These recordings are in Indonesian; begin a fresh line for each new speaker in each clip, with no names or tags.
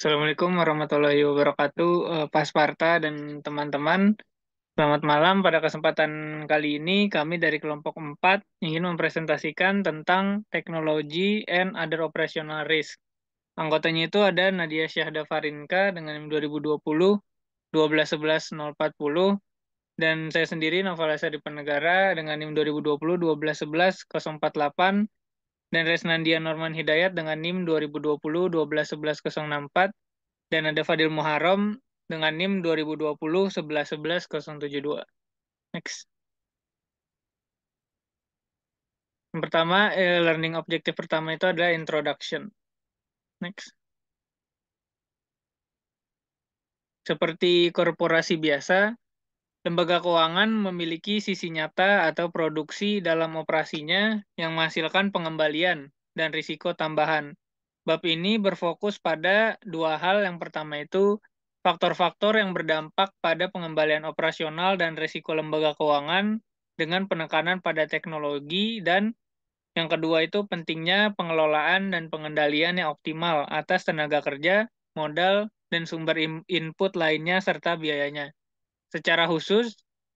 Assalamualaikum warahmatullahi wabarakatuh, eh, Pak Sparta dan teman-teman. Selamat malam. Pada kesempatan kali ini, kami dari kelompok 4 ingin mempresentasikan tentang teknologi and other operational risk. Anggotanya itu ada Nadia Syahda Farinka dengan 2020 12.11.040 dan saya sendiri Novala di Penegara dengan NIM 2020 12.11.048 dan Resnandia Norman Hidayat dengan NIM 2020 1211064 dan ada Fadil Muharram dengan NIM 2020 1111072. Next. Yang pertama, eh, learning objective pertama itu adalah introduction. Next. Seperti korporasi biasa, Lembaga keuangan memiliki sisi nyata atau produksi dalam operasinya yang menghasilkan pengembalian dan risiko tambahan. Bab ini berfokus pada dua hal. Yang pertama itu faktor-faktor yang berdampak pada pengembalian operasional dan risiko lembaga keuangan dengan penekanan pada teknologi dan yang kedua itu pentingnya pengelolaan dan pengendalian yang optimal atas tenaga kerja, modal, dan sumber input lainnya serta biayanya. Secara khusus,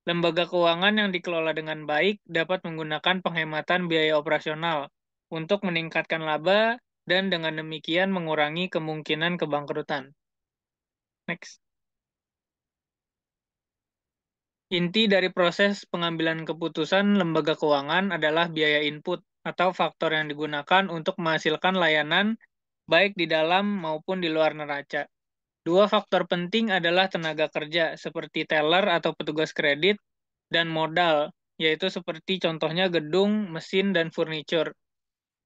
lembaga keuangan yang dikelola dengan baik dapat menggunakan penghematan biaya operasional untuk meningkatkan laba dan dengan demikian mengurangi kemungkinan kebangkrutan. Next. Inti dari proses pengambilan keputusan lembaga keuangan adalah biaya input atau faktor yang digunakan untuk menghasilkan layanan baik di dalam maupun di luar neraca. Dua faktor penting adalah tenaga kerja seperti teller atau petugas kredit dan modal, yaitu seperti contohnya gedung, mesin, dan furniture.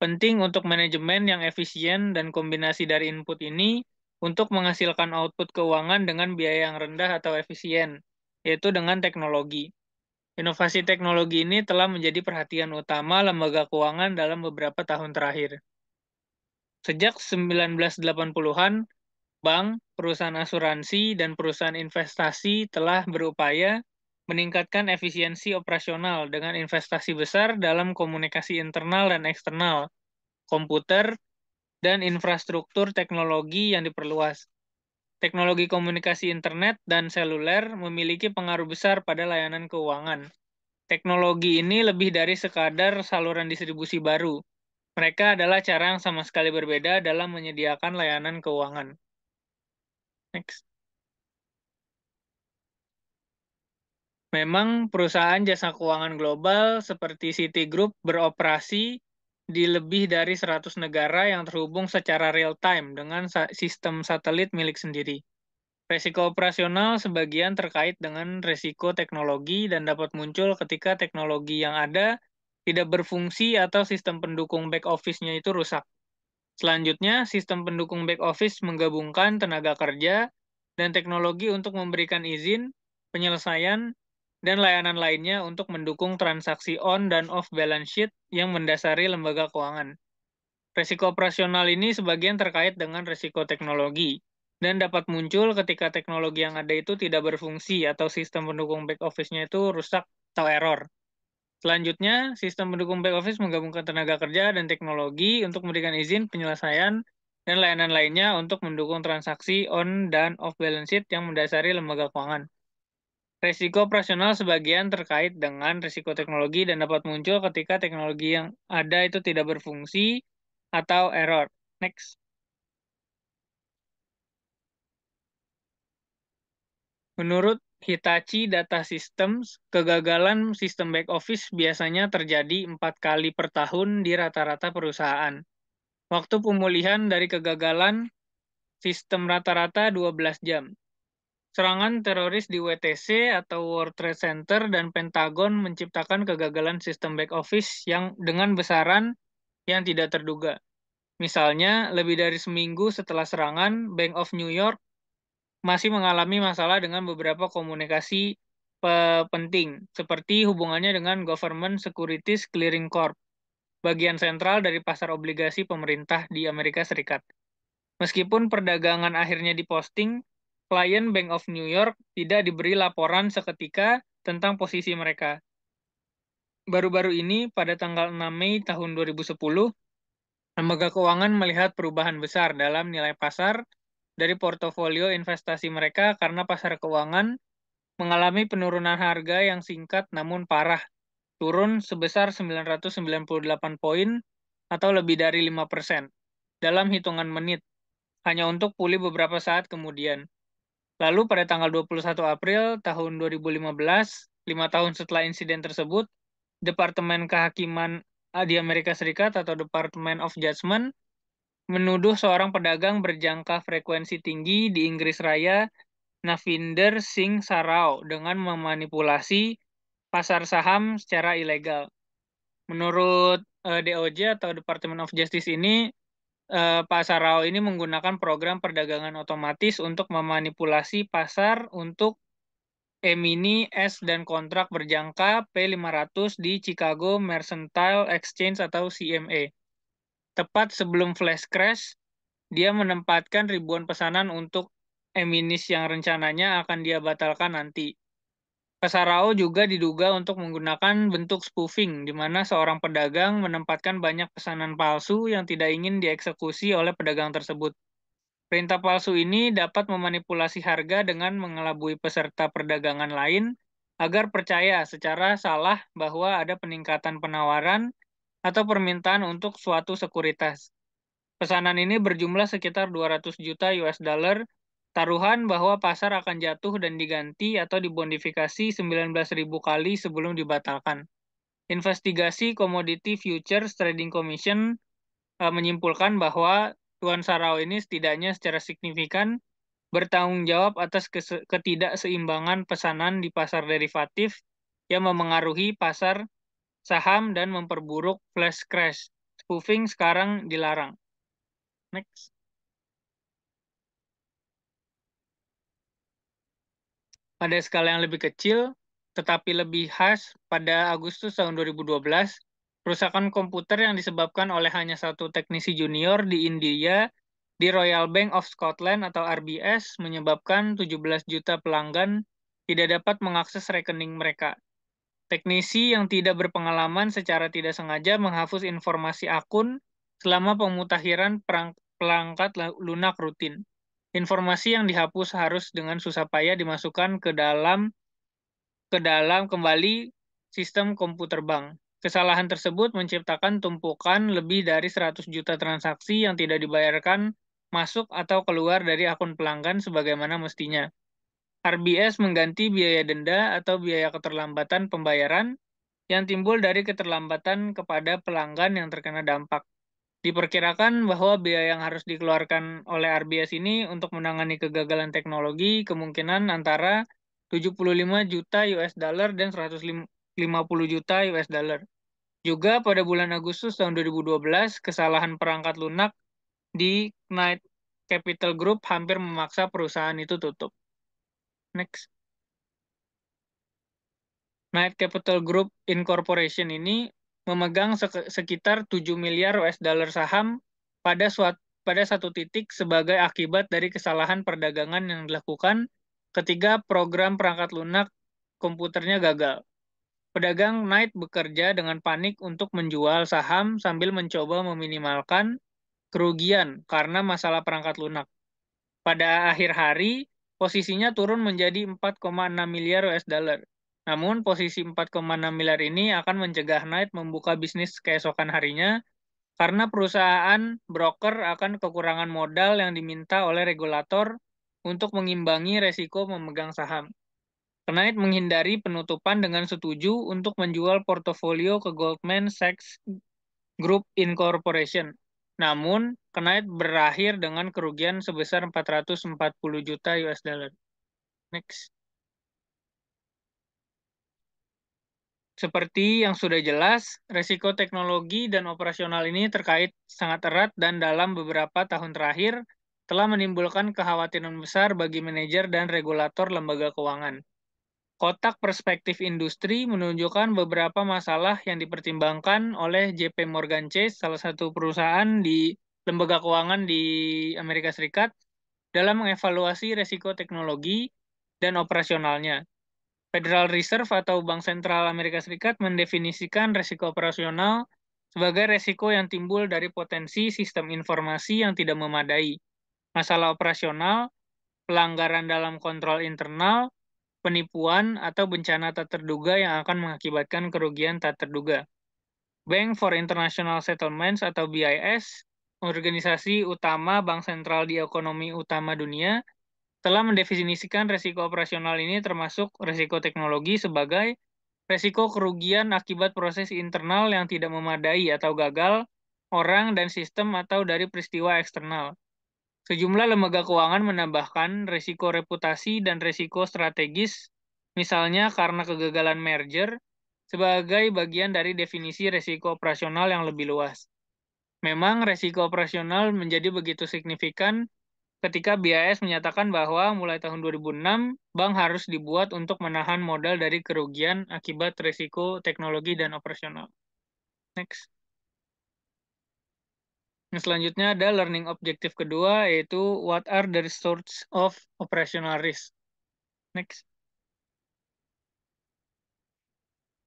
Penting untuk manajemen yang efisien dan kombinasi dari input ini untuk menghasilkan output keuangan dengan biaya yang rendah atau efisien, yaitu dengan teknologi. Inovasi teknologi ini telah menjadi perhatian utama lembaga keuangan dalam beberapa tahun terakhir. Sejak 1980-an, bank, perusahaan asuransi, dan perusahaan investasi telah berupaya meningkatkan efisiensi operasional dengan investasi besar dalam komunikasi internal dan eksternal, komputer, dan infrastruktur teknologi yang diperluas. Teknologi komunikasi internet dan seluler memiliki pengaruh besar pada layanan keuangan. Teknologi ini lebih dari sekadar saluran distribusi baru. Mereka adalah cara yang sama sekali berbeda dalam menyediakan layanan keuangan. Next. Memang perusahaan jasa keuangan global seperti Citigroup beroperasi di lebih dari 100 negara yang terhubung secara real time dengan sistem satelit milik sendiri. Resiko operasional sebagian terkait dengan resiko teknologi dan dapat muncul ketika teknologi yang ada tidak berfungsi atau sistem pendukung back office-nya itu rusak. Selanjutnya, sistem pendukung back office menggabungkan tenaga kerja dan teknologi untuk memberikan izin, penyelesaian, dan layanan lainnya untuk mendukung transaksi on dan off balance sheet yang mendasari lembaga keuangan. Resiko operasional ini sebagian terkait dengan risiko teknologi dan dapat muncul ketika teknologi yang ada itu tidak berfungsi atau sistem pendukung back office-nya itu rusak atau error. Selanjutnya, sistem pendukung back office menggabungkan tenaga kerja dan teknologi untuk memberikan izin penyelesaian dan layanan lainnya untuk mendukung transaksi on dan off balance sheet yang mendasari lembaga keuangan. Risiko operasional sebagian terkait dengan risiko teknologi dan dapat muncul ketika teknologi yang ada itu tidak berfungsi atau error. Next. Menurut Hitachi Data Systems, kegagalan sistem back office biasanya terjadi empat kali per tahun di rata-rata perusahaan. Waktu pemulihan dari kegagalan sistem rata-rata 12 jam. Serangan teroris di WTC atau World Trade Center dan Pentagon menciptakan kegagalan sistem back office yang dengan besaran yang tidak terduga. Misalnya, lebih dari seminggu setelah serangan, Bank of New York masih mengalami masalah dengan beberapa komunikasi penting, seperti hubungannya dengan Government Securities Clearing Corp, bagian sentral dari pasar obligasi pemerintah di Amerika Serikat. Meskipun perdagangan akhirnya diposting, klien Bank of New York tidak diberi laporan seketika tentang posisi mereka. Baru-baru ini, pada tanggal 6 Mei tahun 2010, lembaga keuangan melihat perubahan besar dalam nilai pasar dari portofolio investasi mereka karena pasar keuangan mengalami penurunan harga yang singkat namun parah, turun sebesar 998 poin atau lebih dari 5% dalam hitungan menit, hanya untuk pulih beberapa saat kemudian. Lalu pada tanggal 21 April tahun 2015, lima tahun setelah insiden tersebut, Departemen Kehakiman di Amerika Serikat atau Department of Judgment menuduh seorang pedagang berjangka frekuensi tinggi di Inggris Raya, Navinder Singh Sarao, dengan memanipulasi pasar saham secara ilegal. Menurut uh, eh, DOJ atau Department of Justice ini, uh, Pak Sarao ini menggunakan program perdagangan otomatis untuk memanipulasi pasar untuk E-mini, S, dan kontrak berjangka P500 di Chicago Mercantile Exchange atau CME. Tepat sebelum flash crash, dia menempatkan ribuan pesanan untuk Eminis yang rencananya akan dia batalkan nanti. Pesarao juga diduga untuk menggunakan bentuk spoofing, di mana seorang pedagang menempatkan banyak pesanan palsu yang tidak ingin dieksekusi oleh pedagang tersebut. Perintah palsu ini dapat memanipulasi harga dengan mengelabui peserta perdagangan lain agar percaya secara salah bahwa ada peningkatan penawaran atau permintaan untuk suatu sekuritas. Pesanan ini berjumlah sekitar 200 juta US dollar, taruhan bahwa pasar akan jatuh dan diganti atau dibondifikasi 19.000 kali sebelum dibatalkan. Investigasi Commodity Futures Trading Commission uh, menyimpulkan bahwa Tuan Sarau ini setidaknya secara signifikan bertanggung jawab atas ketidakseimbangan pesanan di pasar derivatif yang memengaruhi pasar saham dan memperburuk flash crash. Spoofing sekarang dilarang. Next. Pada skala yang lebih kecil, tetapi lebih khas, pada Agustus tahun 2012, kerusakan komputer yang disebabkan oleh hanya satu teknisi junior di India di Royal Bank of Scotland atau RBS menyebabkan 17 juta pelanggan tidak dapat mengakses rekening mereka. Teknisi yang tidak berpengalaman secara tidak sengaja menghapus informasi akun selama pemutakhiran perangkat lunak rutin. Informasi yang dihapus harus dengan susah payah dimasukkan ke dalam ke dalam kembali sistem komputer bank. Kesalahan tersebut menciptakan tumpukan lebih dari 100 juta transaksi yang tidak dibayarkan masuk atau keluar dari akun pelanggan sebagaimana mestinya. RBS mengganti biaya denda atau biaya keterlambatan pembayaran yang timbul dari keterlambatan kepada pelanggan yang terkena dampak. Diperkirakan bahwa biaya yang harus dikeluarkan oleh RBS ini untuk menangani kegagalan teknologi kemungkinan antara 75 juta US dollar dan 150 juta US dollar. Juga pada bulan Agustus tahun 2012, kesalahan perangkat lunak di Knight Capital Group hampir memaksa perusahaan itu tutup next. Knight Capital Group Incorporation ini memegang sekitar 7 miliar US dollar saham pada suatu pada satu titik sebagai akibat dari kesalahan perdagangan yang dilakukan ketika program perangkat lunak komputernya gagal. Pedagang Knight bekerja dengan panik untuk menjual saham sambil mencoba meminimalkan kerugian karena masalah perangkat lunak. Pada akhir hari, posisinya turun menjadi 4,6 miliar US dollar. Namun posisi 4,6 miliar ini akan mencegah Knight membuka bisnis keesokan harinya karena perusahaan broker akan kekurangan modal yang diminta oleh regulator untuk mengimbangi resiko memegang saham. Knight menghindari penutupan dengan setuju untuk menjual portofolio ke Goldman Sachs Group Incorporation namun, Knight berakhir dengan kerugian sebesar 440 juta US dollar. Next. Seperti yang sudah jelas, resiko teknologi dan operasional ini terkait sangat erat dan dalam beberapa tahun terakhir telah menimbulkan kekhawatiran besar bagi manajer dan regulator lembaga keuangan. Kotak Perspektif Industri menunjukkan beberapa masalah yang dipertimbangkan oleh JP Morgan Chase, salah satu perusahaan di lembaga keuangan di Amerika Serikat, dalam mengevaluasi resiko teknologi dan operasionalnya. Federal Reserve atau Bank Sentral Amerika Serikat mendefinisikan resiko operasional sebagai resiko yang timbul dari potensi sistem informasi yang tidak memadai, masalah operasional, pelanggaran dalam kontrol internal, penipuan atau bencana tak terduga yang akan mengakibatkan kerugian tak terduga. Bank for International Settlements atau BIS, organisasi utama bank sentral di ekonomi utama dunia, telah mendefinisikan risiko operasional ini termasuk risiko teknologi sebagai risiko kerugian akibat proses internal yang tidak memadai atau gagal orang dan sistem atau dari peristiwa eksternal. Sejumlah lembaga keuangan menambahkan risiko reputasi dan risiko strategis, misalnya karena kegagalan merger, sebagai bagian dari definisi risiko operasional yang lebih luas. Memang risiko operasional menjadi begitu signifikan ketika BIS menyatakan bahwa mulai tahun 2006, bank harus dibuat untuk menahan modal dari kerugian akibat risiko teknologi dan operasional. Next. Nah, selanjutnya ada learning objektif kedua yaitu what are the source of operational risk. Next.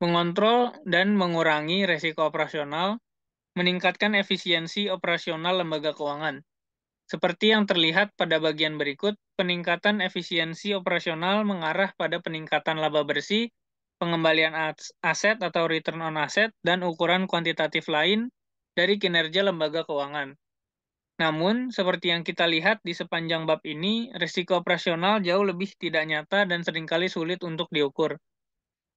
Mengontrol dan mengurangi resiko operasional, meningkatkan efisiensi operasional lembaga keuangan. Seperti yang terlihat pada bagian berikut, peningkatan efisiensi operasional mengarah pada peningkatan laba bersih, pengembalian aset atau return on asset, dan ukuran kuantitatif lain dari kinerja lembaga keuangan. Namun, seperti yang kita lihat di sepanjang bab ini, risiko operasional jauh lebih tidak nyata dan seringkali sulit untuk diukur.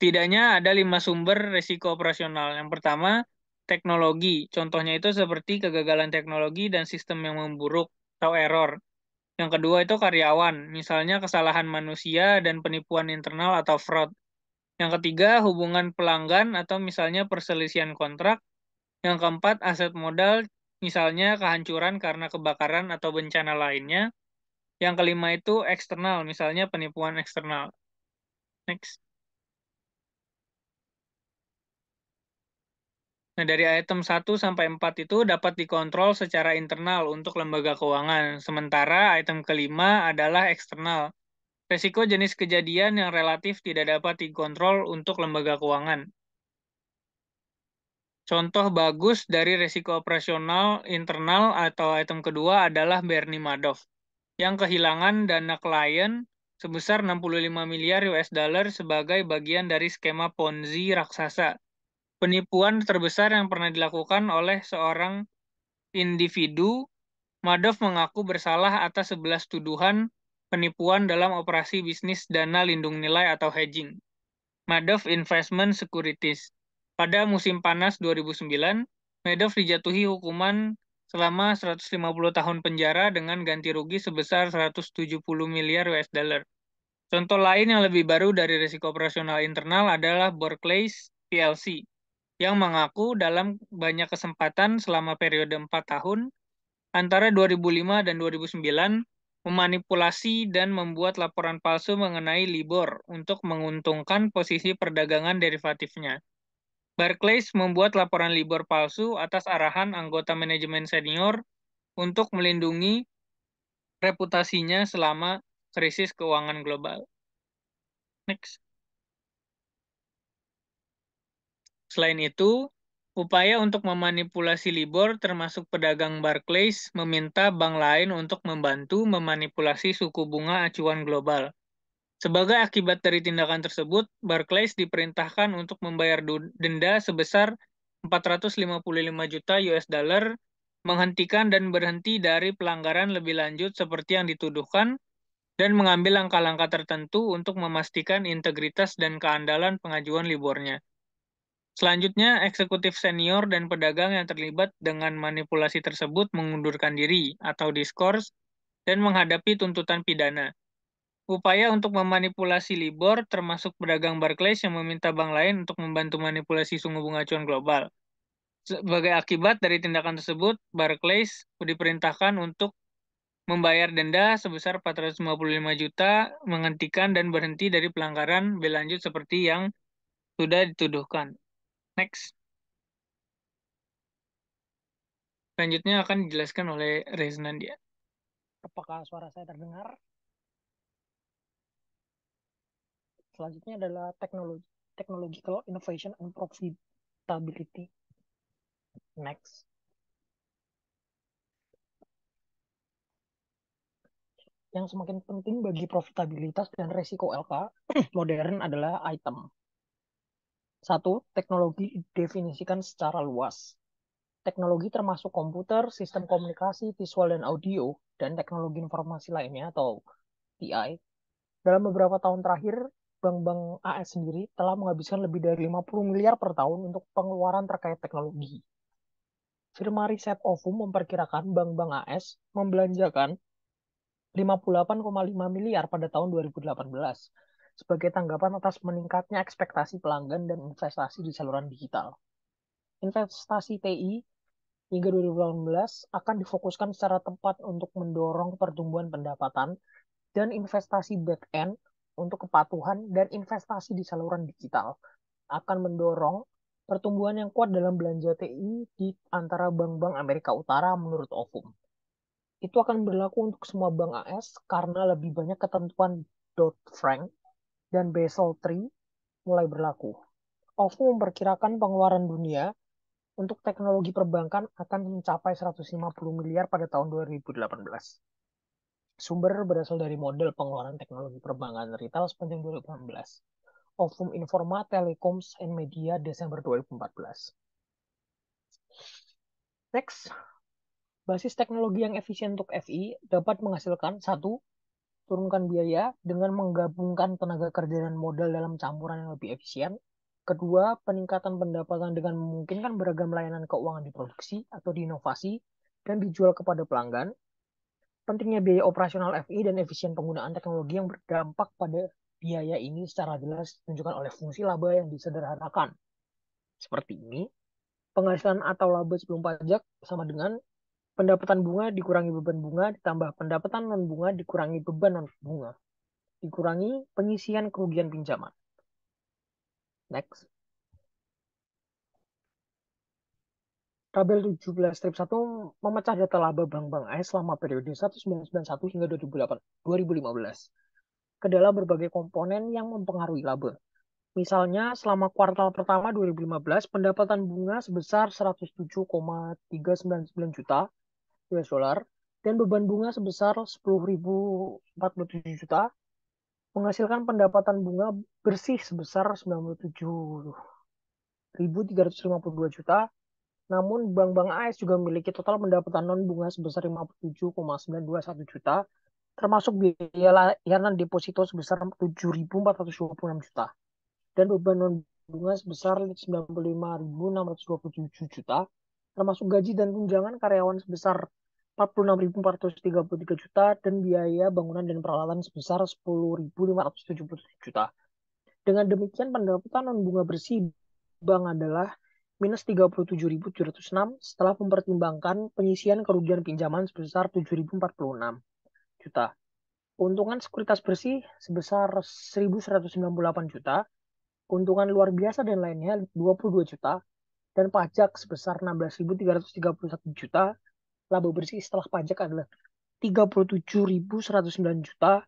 Tidaknya ada lima sumber risiko operasional. Yang pertama, teknologi. Contohnya itu seperti kegagalan teknologi dan sistem yang memburuk atau error. Yang kedua itu karyawan, misalnya kesalahan manusia dan penipuan internal atau fraud. Yang ketiga, hubungan pelanggan atau misalnya perselisihan kontrak. Yang keempat, aset modal, misalnya kehancuran karena kebakaran atau bencana lainnya. Yang kelima itu eksternal, misalnya penipuan eksternal. Next. Nah, dari item 1 sampai 4 itu dapat dikontrol secara internal untuk lembaga keuangan. Sementara item kelima adalah eksternal. Resiko jenis kejadian yang relatif tidak dapat dikontrol untuk lembaga keuangan. Contoh bagus dari resiko operasional internal atau item kedua adalah Bernie Madoff yang kehilangan dana klien sebesar 65 miliar US dollar sebagai bagian dari skema Ponzi raksasa. Penipuan terbesar yang pernah dilakukan oleh seorang individu, Madoff mengaku bersalah atas 11 tuduhan penipuan dalam operasi bisnis dana lindung nilai atau hedging. Madoff Investment Securities pada musim panas 2009, Medov dijatuhi hukuman selama 150 tahun penjara dengan ganti rugi sebesar 170 miliar US dollar. Contoh lain yang lebih baru dari risiko operasional internal adalah Barclays PLC yang mengaku dalam banyak kesempatan selama periode 4 tahun antara 2005 dan 2009 memanipulasi dan membuat laporan palsu mengenai Libor untuk menguntungkan posisi perdagangan derivatifnya. Barclays membuat laporan libur palsu atas arahan anggota manajemen senior untuk melindungi reputasinya selama krisis keuangan global. Next. Selain itu, upaya untuk memanipulasi libor termasuk pedagang Barclays meminta bank lain untuk membantu memanipulasi suku bunga acuan global sebagai akibat dari tindakan tersebut, Barclays diperintahkan untuk membayar denda sebesar 455 juta US dollar, menghentikan dan berhenti dari pelanggaran lebih lanjut seperti yang dituduhkan, dan mengambil langkah-langkah tertentu untuk memastikan integritas dan keandalan pengajuan liburnya. Selanjutnya, eksekutif senior dan pedagang yang terlibat dengan manipulasi tersebut mengundurkan diri atau diskors dan menghadapi tuntutan pidana Upaya untuk memanipulasi Libor termasuk pedagang Barclays yang meminta bank lain untuk membantu manipulasi suku bunga acuan global. Sebagai akibat dari tindakan tersebut, Barclays diperintahkan untuk membayar denda sebesar 455 juta, menghentikan dan berhenti dari pelanggaran berlanjut seperti yang sudah dituduhkan. Next. Selanjutnya akan dijelaskan oleh Reznandia.
Apakah suara saya terdengar? Selanjutnya adalah teknologi technological innovation and profitability. Next. Yang semakin penting bagi profitabilitas dan resiko LK modern adalah item. Satu, teknologi didefinisikan secara luas. Teknologi termasuk komputer, sistem komunikasi, visual dan audio, dan teknologi informasi lainnya atau TI. Dalam beberapa tahun terakhir, bank-bank AS sendiri telah menghabiskan lebih dari 50 miliar per tahun untuk pengeluaran terkait teknologi. Firma riset Ovum memperkirakan bank-bank AS membelanjakan 58,5 miliar pada tahun 2018 sebagai tanggapan atas meningkatnya ekspektasi pelanggan dan investasi di saluran digital. Investasi TI hingga 2018 akan difokuskan secara tepat untuk mendorong pertumbuhan pendapatan dan investasi back-end untuk kepatuhan dan investasi di saluran digital akan mendorong pertumbuhan yang kuat dalam belanja TI di antara bank-bank Amerika Utara menurut Ovum. Itu akan berlaku untuk semua bank AS karena lebih banyak ketentuan Dodd-Frank dan Basel III mulai berlaku. Ovum memperkirakan pengeluaran dunia untuk teknologi perbankan akan mencapai 150 miliar pada tahun 2018. Sumber berasal dari model pengeluaran teknologi perbankan retail sepanjang 2018. ofum Informa Telekoms and Media Desember 2014. Next, basis teknologi yang efisien untuk FI dapat menghasilkan satu turunkan biaya dengan menggabungkan tenaga kerja dan modal dalam campuran yang lebih efisien. Kedua, peningkatan pendapatan dengan memungkinkan beragam layanan keuangan diproduksi atau diinovasi dan dijual kepada pelanggan pentingnya biaya operasional FI dan efisien penggunaan teknologi yang berdampak pada biaya ini secara jelas ditunjukkan oleh fungsi laba yang disederhanakan. Seperti ini, penghasilan atau laba sebelum pajak sama dengan pendapatan bunga dikurangi beban bunga ditambah pendapatan non bunga dikurangi beban non bunga dikurangi penyisian kerugian pinjaman. Next. Tabel 17 strip 1 memecah data laba bank-bank AS e selama periode 1991 hingga 2008, 2015 ke dalam berbagai komponen yang mempengaruhi laba. Misalnya, selama kuartal pertama 2015, pendapatan bunga sebesar 107,399 juta US dollar dan beban bunga sebesar 10.047 juta menghasilkan pendapatan bunga bersih sebesar 97.352 juta namun bank-bank AS juga memiliki total pendapatan non bunga sebesar 57,921 juta, termasuk biaya layanan deposito sebesar 7.426 juta dan beban non bunga sebesar 95.627 juta, termasuk gaji dan tunjangan karyawan sebesar 46.433 juta dan biaya bangunan dan peralatan sebesar 10.577 juta. Dengan demikian pendapatan non bunga bersih bank adalah minus 37.706 setelah mempertimbangkan penyisian kerugian pinjaman sebesar 7.046 juta. Keuntungan sekuritas bersih sebesar 1.198 juta, keuntungan luar biasa dan lainnya 22 juta, dan pajak sebesar 16.331 juta, laba bersih setelah pajak adalah 37.109 juta,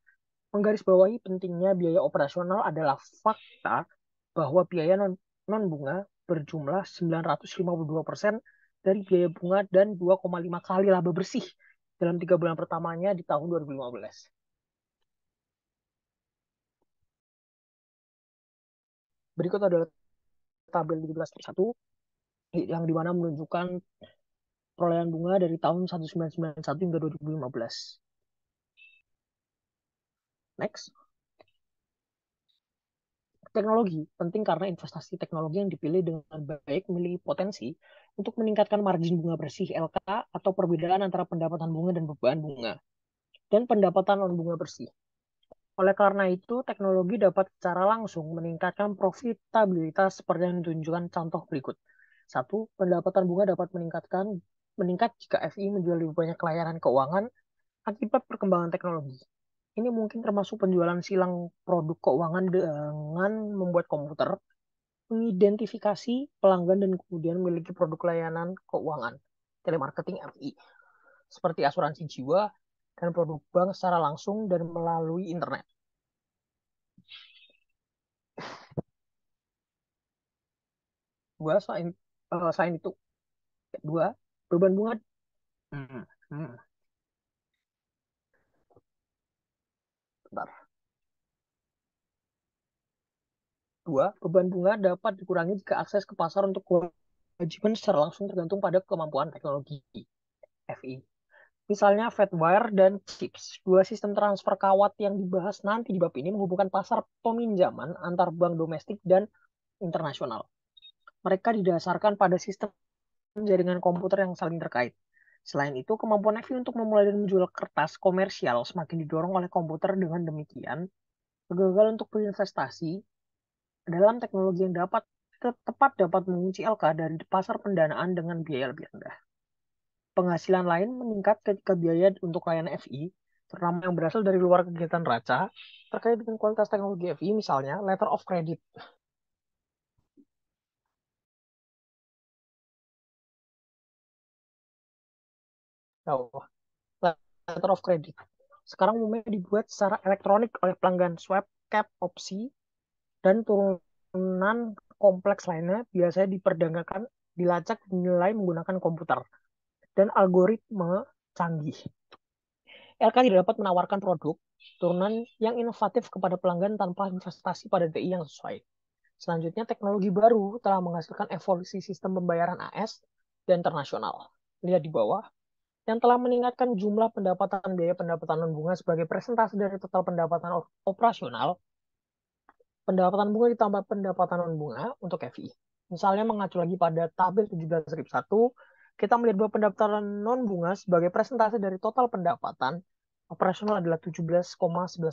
menggarisbawahi pentingnya biaya operasional adalah fakta bahwa biaya non, non bunga berjumlah 952% persen dari biaya bunga dan 2,5 kali laba bersih dalam tiga bulan pertamanya di tahun 2015. Berikut adalah tabel 17.1 yang dimana menunjukkan perolehan bunga dari tahun 1991 hingga 2015. Next teknologi penting karena investasi teknologi yang dipilih dengan baik memiliki potensi untuk meningkatkan margin bunga bersih LK atau perbedaan antara pendapatan bunga dan beban bunga dan pendapatan non bunga bersih. Oleh karena itu, teknologi dapat secara langsung meningkatkan profitabilitas seperti yang ditunjukkan contoh berikut. Satu, pendapatan bunga dapat meningkatkan meningkat jika FI menjual lebih banyak layanan keuangan akibat perkembangan teknologi ini mungkin termasuk penjualan silang produk keuangan dengan membuat komputer mengidentifikasi pelanggan dan kemudian memiliki produk layanan keuangan telemarketing FI seperti asuransi jiwa dan produk bank secara langsung dan melalui internet. Dua, selain, uh, selain itu, dua, perubahan bunga.
Hmm. Hmm. hektar.
Dua, beban bunga dapat dikurangi jika akses ke pasar untuk kewajiban secara langsung tergantung pada kemampuan teknologi FI. Misalnya Fedwire dan CHIPS, dua sistem transfer kawat yang dibahas nanti di bab ini menghubungkan pasar peminjaman antar bank domestik dan internasional. Mereka didasarkan pada sistem jaringan komputer yang saling terkait. Selain itu, kemampuan Evi untuk memulai dan menjual kertas komersial semakin didorong oleh komputer dengan demikian, kegagalan untuk berinvestasi dalam teknologi yang dapat tepat dapat mengunci LK dari pasar pendanaan dengan biaya lebih rendah. Penghasilan lain meningkat ketika biaya untuk layanan FI terutama yang berasal dari luar kegiatan raca terkait dengan kualitas teknologi
FI misalnya letter of credit ya letter of credit. Sekarang umumnya dibuat secara elektronik oleh pelanggan swab cap
opsi dan turunan kompleks lainnya biasanya diperdagangkan dilacak dinilai menggunakan komputer dan algoritma canggih. LK tidak dapat menawarkan produk turunan yang inovatif kepada pelanggan tanpa investasi pada TI yang sesuai. Selanjutnya, teknologi baru telah menghasilkan evolusi sistem pembayaran AS dan internasional. Lihat di bawah, yang telah meningkatkan jumlah pendapatan biaya pendapatan non bunga sebagai presentasi dari total pendapatan operasional, pendapatan bunga ditambah pendapatan non bunga untuk FI. Misalnya mengacu lagi pada tabel 17.1, kita melihat bahwa pendapatan non bunga sebagai presentasi dari total pendapatan operasional adalah 17,11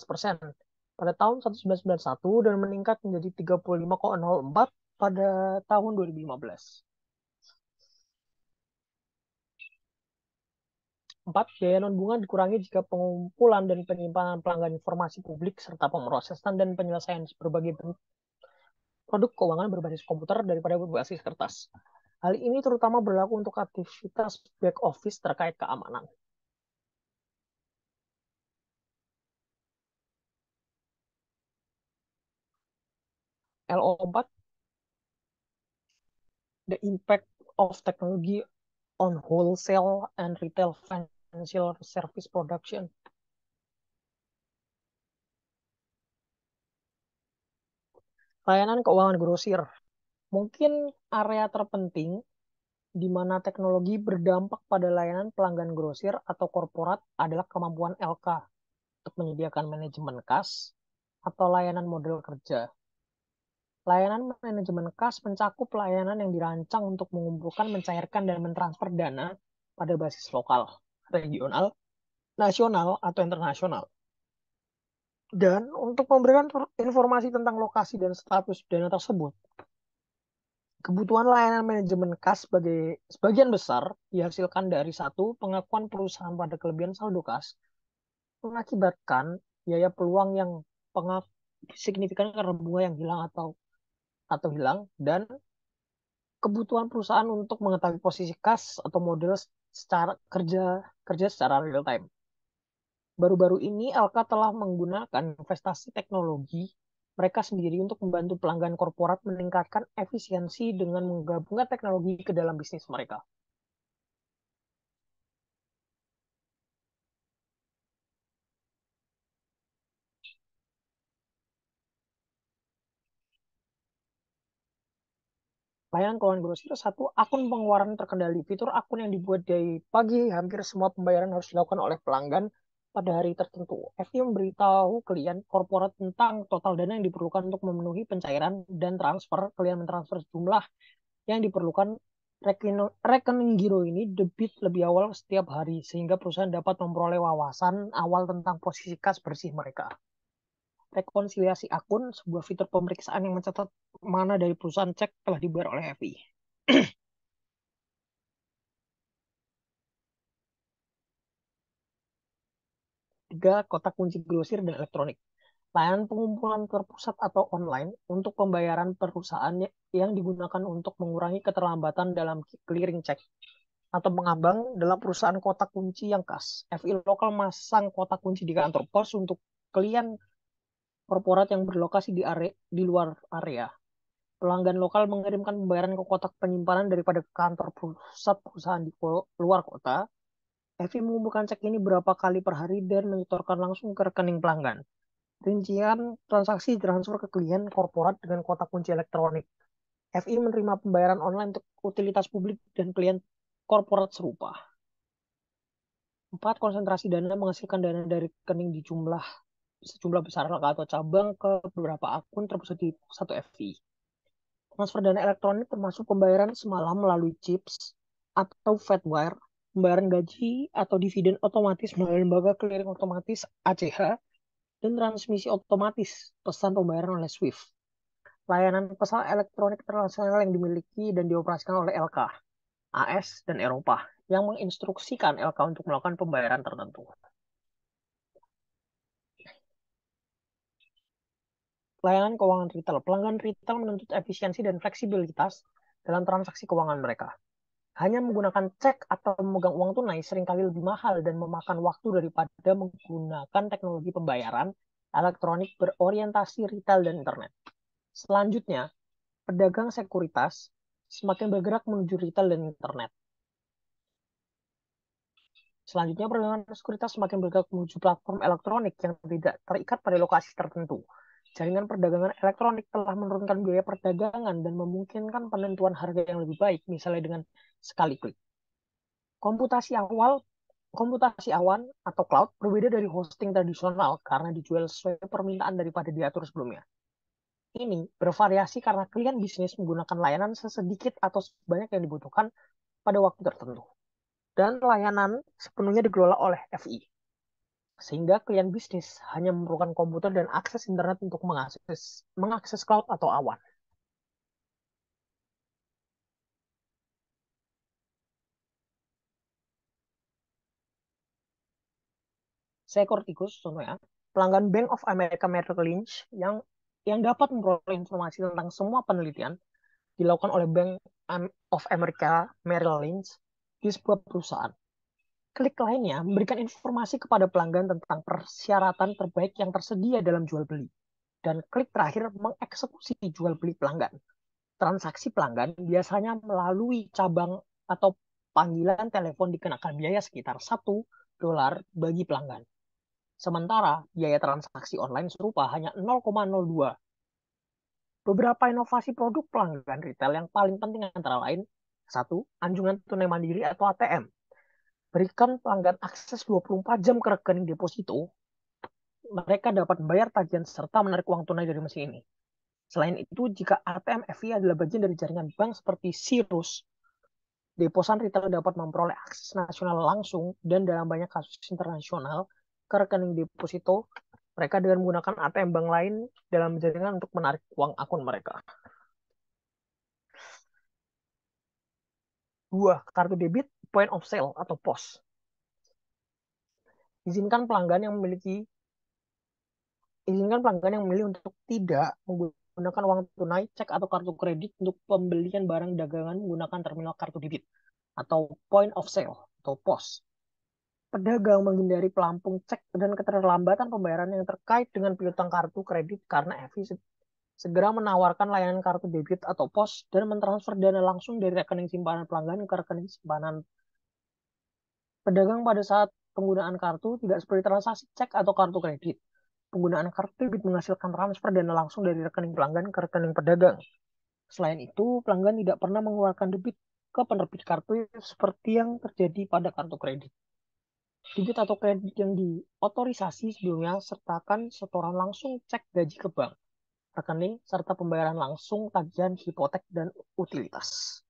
persen pada tahun 1991 dan meningkat menjadi 35,04 pada tahun 2015. 4. Biaya non bunga dikurangi jika pengumpulan dan penyimpanan pelanggan informasi publik serta pemrosesan dan penyelesaian berbagai produk keuangan berbasis komputer daripada berbasis kertas. Hal ini terutama berlaku untuk aktivitas back office terkait keamanan.
LO4 The
impact of technology on wholesale and retail financial service production. Layanan keuangan grosir mungkin area terpenting di mana teknologi berdampak pada layanan pelanggan grosir atau korporat adalah kemampuan LK untuk menyediakan manajemen kas atau layanan model kerja. Layanan manajemen kas mencakup layanan yang dirancang untuk mengumpulkan, mencairkan, dan mentransfer dana pada basis lokal regional, nasional, atau internasional. Dan untuk memberikan informasi tentang lokasi dan status dana tersebut, kebutuhan layanan manajemen kas sebagai sebagian besar dihasilkan dari satu pengakuan perusahaan pada kelebihan saldo kas mengakibatkan biaya peluang yang pengak signifikan karena bunga yang hilang atau atau hilang dan kebutuhan perusahaan untuk mengetahui posisi kas atau model secara kerja kerja secara real time. Baru-baru ini Alka telah menggunakan investasi teknologi mereka sendiri untuk membantu pelanggan korporat meningkatkan efisiensi dengan menggabungkan teknologi ke dalam bisnis mereka. layanan keuangan Grosir satu akun pengeluaran terkendali fitur akun yang dibuat dari pagi hampir semua pembayaran harus dilakukan oleh pelanggan pada hari tertentu. FT memberitahu klien korporat tentang total dana yang diperlukan untuk memenuhi pencairan dan transfer. Klien mentransfer jumlah yang diperlukan rekening, rekening giro ini debit lebih awal setiap hari sehingga perusahaan dapat memperoleh wawasan awal tentang posisi kas bersih mereka rekonsiliasi akun, sebuah fitur pemeriksaan yang mencatat mana dari perusahaan cek telah dibayar oleh FI. Tiga, kotak kunci grosir dan elektronik. Layanan pengumpulan terpusat atau online untuk pembayaran perusahaan yang digunakan untuk mengurangi keterlambatan dalam clearing check atau mengambang dalam perusahaan kotak kunci yang khas. FI lokal masang kotak kunci di kantor pos untuk klien korporat yang berlokasi di are di luar area. Pelanggan lokal mengirimkan pembayaran ke kotak penyimpanan daripada kantor pusat perusahaan di luar kota. Evi mengumpulkan cek ini berapa kali per hari dan menyetorkan langsung ke rekening pelanggan. Rincian transaksi transfer ke klien korporat dengan kotak kunci elektronik. FI menerima pembayaran online untuk utilitas publik dan klien korporat serupa. Empat Konsentrasi dana menghasilkan dana dari rekening di jumlah sejumlah besar lah atau cabang ke beberapa akun terpusat di satu FI. Transfer dana elektronik termasuk pembayaran semalam melalui chips atau Fedwire, pembayaran gaji atau dividen otomatis melalui lembaga clearing otomatis ACH, dan transmisi otomatis pesan pembayaran oleh SWIFT. Layanan pesan elektronik internasional yang dimiliki dan dioperasikan oleh LK, AS, dan Eropa yang menginstruksikan LK untuk melakukan pembayaran tertentu. layanan keuangan retail. Pelanggan retail menuntut efisiensi dan fleksibilitas dalam transaksi keuangan mereka. Hanya menggunakan cek atau memegang uang tunai seringkali lebih mahal dan memakan waktu daripada menggunakan teknologi pembayaran elektronik berorientasi retail dan internet. Selanjutnya, pedagang sekuritas semakin bergerak menuju retail dan internet. Selanjutnya, perdagangan sekuritas semakin bergerak menuju platform elektronik yang tidak terikat pada lokasi tertentu Jaringan perdagangan elektronik telah menurunkan biaya perdagangan dan memungkinkan penentuan harga yang lebih baik, misalnya dengan sekali klik. Komputasi awal komputasi awan atau cloud berbeda dari hosting tradisional karena dijual sesuai permintaan daripada diatur sebelumnya. Ini bervariasi karena klien bisnis menggunakan layanan sesedikit atau sebanyak yang dibutuhkan pada waktu tertentu. Dan layanan sepenuhnya dikelola oleh FI sehingga klien bisnis hanya memerlukan komputer dan akses internet untuk mengakses
mengakses cloud atau awan.
Seekor tikus contohnya, pelanggan Bank of America Merrill Lynch yang yang dapat memperoleh informasi tentang semua penelitian dilakukan oleh Bank of America Merrill Lynch di sebuah perusahaan klik lainnya memberikan informasi kepada pelanggan tentang persyaratan terbaik yang tersedia dalam jual beli. Dan klik terakhir mengeksekusi jual beli pelanggan. Transaksi pelanggan biasanya melalui cabang atau panggilan telepon dikenakan biaya sekitar 1 dolar bagi pelanggan. Sementara biaya transaksi online serupa hanya 0,02. Beberapa inovasi produk pelanggan retail yang paling penting antara lain, satu, anjungan tunai mandiri atau ATM Berikan pelanggan akses 24 jam ke rekening deposito. Mereka dapat membayar tagihan serta menarik uang tunai dari mesin ini. Selain itu, jika ATM FI adalah bagian dari jaringan bank seperti Sirus, deposan retail dapat memperoleh akses nasional langsung dan dalam banyak kasus internasional ke rekening deposito mereka dengan menggunakan ATM bank lain dalam jaringan untuk menarik uang akun mereka. Dua, kartu debit point of sale atau POS. Izinkan pelanggan yang memiliki izinkan pelanggan yang memilih untuk tidak menggunakan uang tunai, cek atau kartu kredit untuk pembelian barang dagangan menggunakan terminal kartu debit atau point of sale atau POS. Pedagang menghindari pelampung cek dan keterlambatan pembayaran yang terkait dengan piutang kartu kredit karena efisien segera menawarkan layanan kartu debit atau POS dan mentransfer dana langsung dari rekening simpanan pelanggan ke rekening simpanan Pedagang pada saat penggunaan kartu tidak seperti transaksi cek atau kartu kredit. Penggunaan kartu debit menghasilkan transfer dana langsung dari rekening pelanggan ke rekening pedagang. Selain itu, pelanggan tidak pernah mengeluarkan debit ke penerbit kartu seperti yang terjadi pada kartu kredit. Debit atau kredit yang diotorisasi sebelumnya sertakan setoran langsung cek gaji ke bank, rekening, serta pembayaran langsung tagihan hipotek dan utilitas.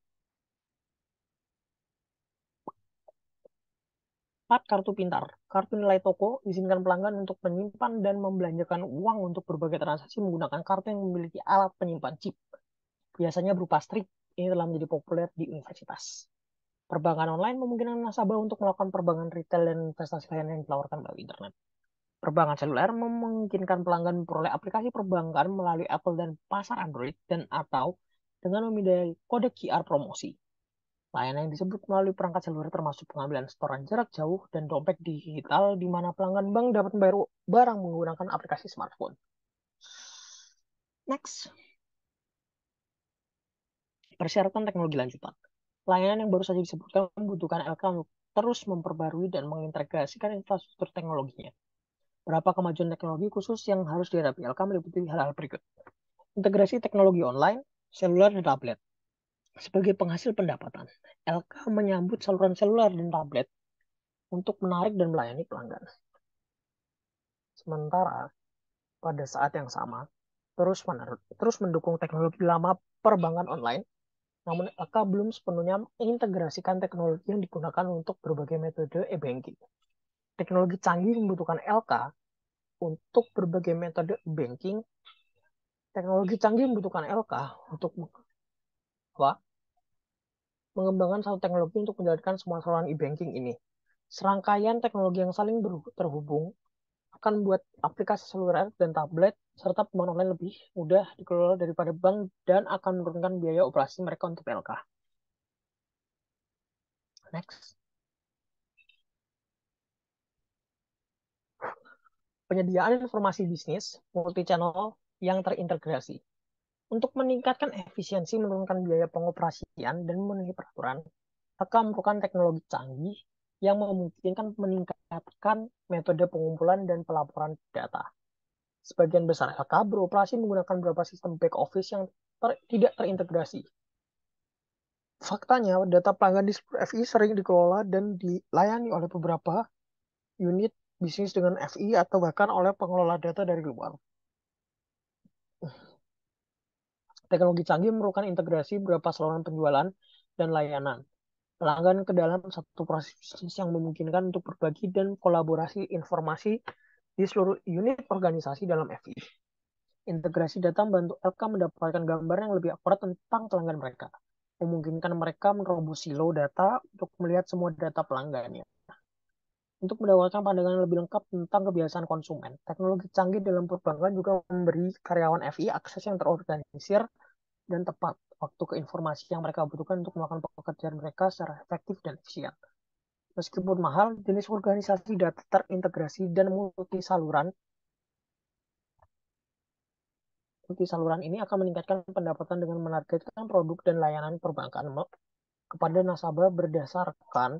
4. Kartu pintar. Kartu nilai toko izinkan pelanggan untuk menyimpan dan membelanjakan uang untuk berbagai transaksi menggunakan kartu yang memiliki alat penyimpan chip. Biasanya berupa strip. Ini telah menjadi populer di universitas. Perbankan online memungkinkan nasabah untuk melakukan perbankan retail dan investasi lain yang ditawarkan melalui internet. Perbankan seluler memungkinkan pelanggan memperoleh aplikasi perbankan melalui Apple dan pasar Android dan atau dengan memindai kode QR promosi. Layanan yang disebut melalui perangkat seluler termasuk pengambilan setoran jarak jauh dan dompet digital di mana pelanggan bank dapat membayar barang menggunakan aplikasi smartphone. Next. Persyaratan teknologi lanjutan. Layanan yang baru saja disebutkan membutuhkan LK untuk terus memperbarui dan mengintegrasikan infrastruktur teknologinya. Berapa kemajuan teknologi khusus yang harus dihadapi LK meliputi hal-hal berikut. Integrasi teknologi online, seluler, dan tablet sebagai penghasil pendapatan, LK menyambut saluran seluler dan tablet untuk menarik dan melayani pelanggan. Sementara pada saat yang sama, terus menerus terus mendukung teknologi lama perbankan online, namun LK belum sepenuhnya mengintegrasikan teknologi yang digunakan untuk berbagai metode e-banking. Teknologi canggih membutuhkan LK untuk berbagai metode banking. Teknologi canggih membutuhkan LK untuk apa? mengembangkan satu teknologi untuk menjalankan semua saluran e-banking ini. Serangkaian teknologi yang saling terhubung akan membuat aplikasi seluler dan tablet serta pembangunan online lebih mudah dikelola daripada bank dan akan menurunkan biaya operasi mereka untuk PLK. Next. Penyediaan informasi bisnis multi channel yang
terintegrasi.
Untuk meningkatkan efisiensi, menurunkan biaya pengoperasian, dan memenuhi peraturan, maka memerlukan teknologi canggih yang memungkinkan meningkatkan metode pengumpulan dan pelaporan data. Sebagian besar LK beroperasi menggunakan beberapa sistem back office yang ter tidak terintegrasi. Faktanya, data pelanggan di seluruh FI sering dikelola dan dilayani oleh beberapa unit bisnis dengan FI atau bahkan oleh pengelola data dari luar. Teknologi canggih memerlukan integrasi beberapa saluran penjualan dan layanan. Pelanggan ke dalam satu proses bisnis yang memungkinkan untuk berbagi dan kolaborasi informasi di seluruh unit organisasi dalam FI. Integrasi data membantu LK mendapatkan gambar yang lebih akurat tentang pelanggan mereka memungkinkan mereka menerobos silo data untuk melihat semua data pelanggannya. Untuk mendapatkan pandangan yang lebih lengkap tentang kebiasaan konsumen, teknologi canggih dalam perbankan juga memberi karyawan FI akses yang terorganisir dan tepat waktu ke informasi yang mereka butuhkan untuk melakukan pekerjaan mereka secara efektif dan efisien. Meskipun mahal, jenis organisasi data terintegrasi dan multi saluran multi saluran ini akan meningkatkan pendapatan dengan menargetkan produk dan layanan perbankan kepada nasabah berdasarkan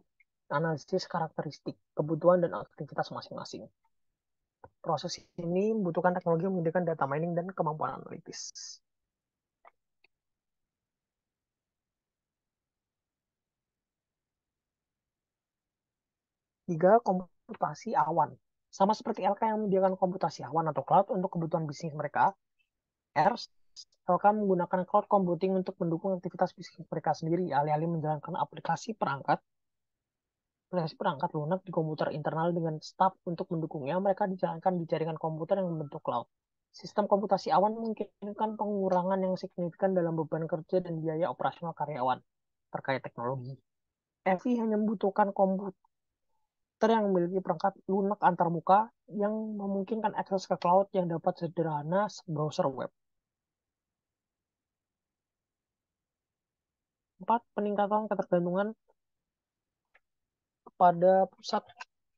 analisis karakteristik, kebutuhan, dan aktivitas masing-masing. Proses ini membutuhkan teknologi yang menyediakan data mining dan kemampuan analitis. Tiga, komputasi awan. Sama seperti LK yang menyediakan komputasi awan atau cloud untuk kebutuhan bisnis mereka, R LK menggunakan cloud computing untuk mendukung aktivitas bisnis mereka sendiri, alih-alih menjalankan aplikasi perangkat aplikasi perangkat lunak di komputer internal dengan staff untuk mendukungnya, mereka dijalankan di jaringan komputer yang membentuk cloud. Sistem komputasi awan memungkinkan pengurangan yang signifikan dalam beban kerja dan biaya operasional karyawan terkait teknologi. EVI hanya membutuhkan komput komputer yang memiliki perangkat lunak antarmuka yang memungkinkan akses ke cloud yang dapat sederhana browser web. 4. Peningkatan ketergantungan pada pusat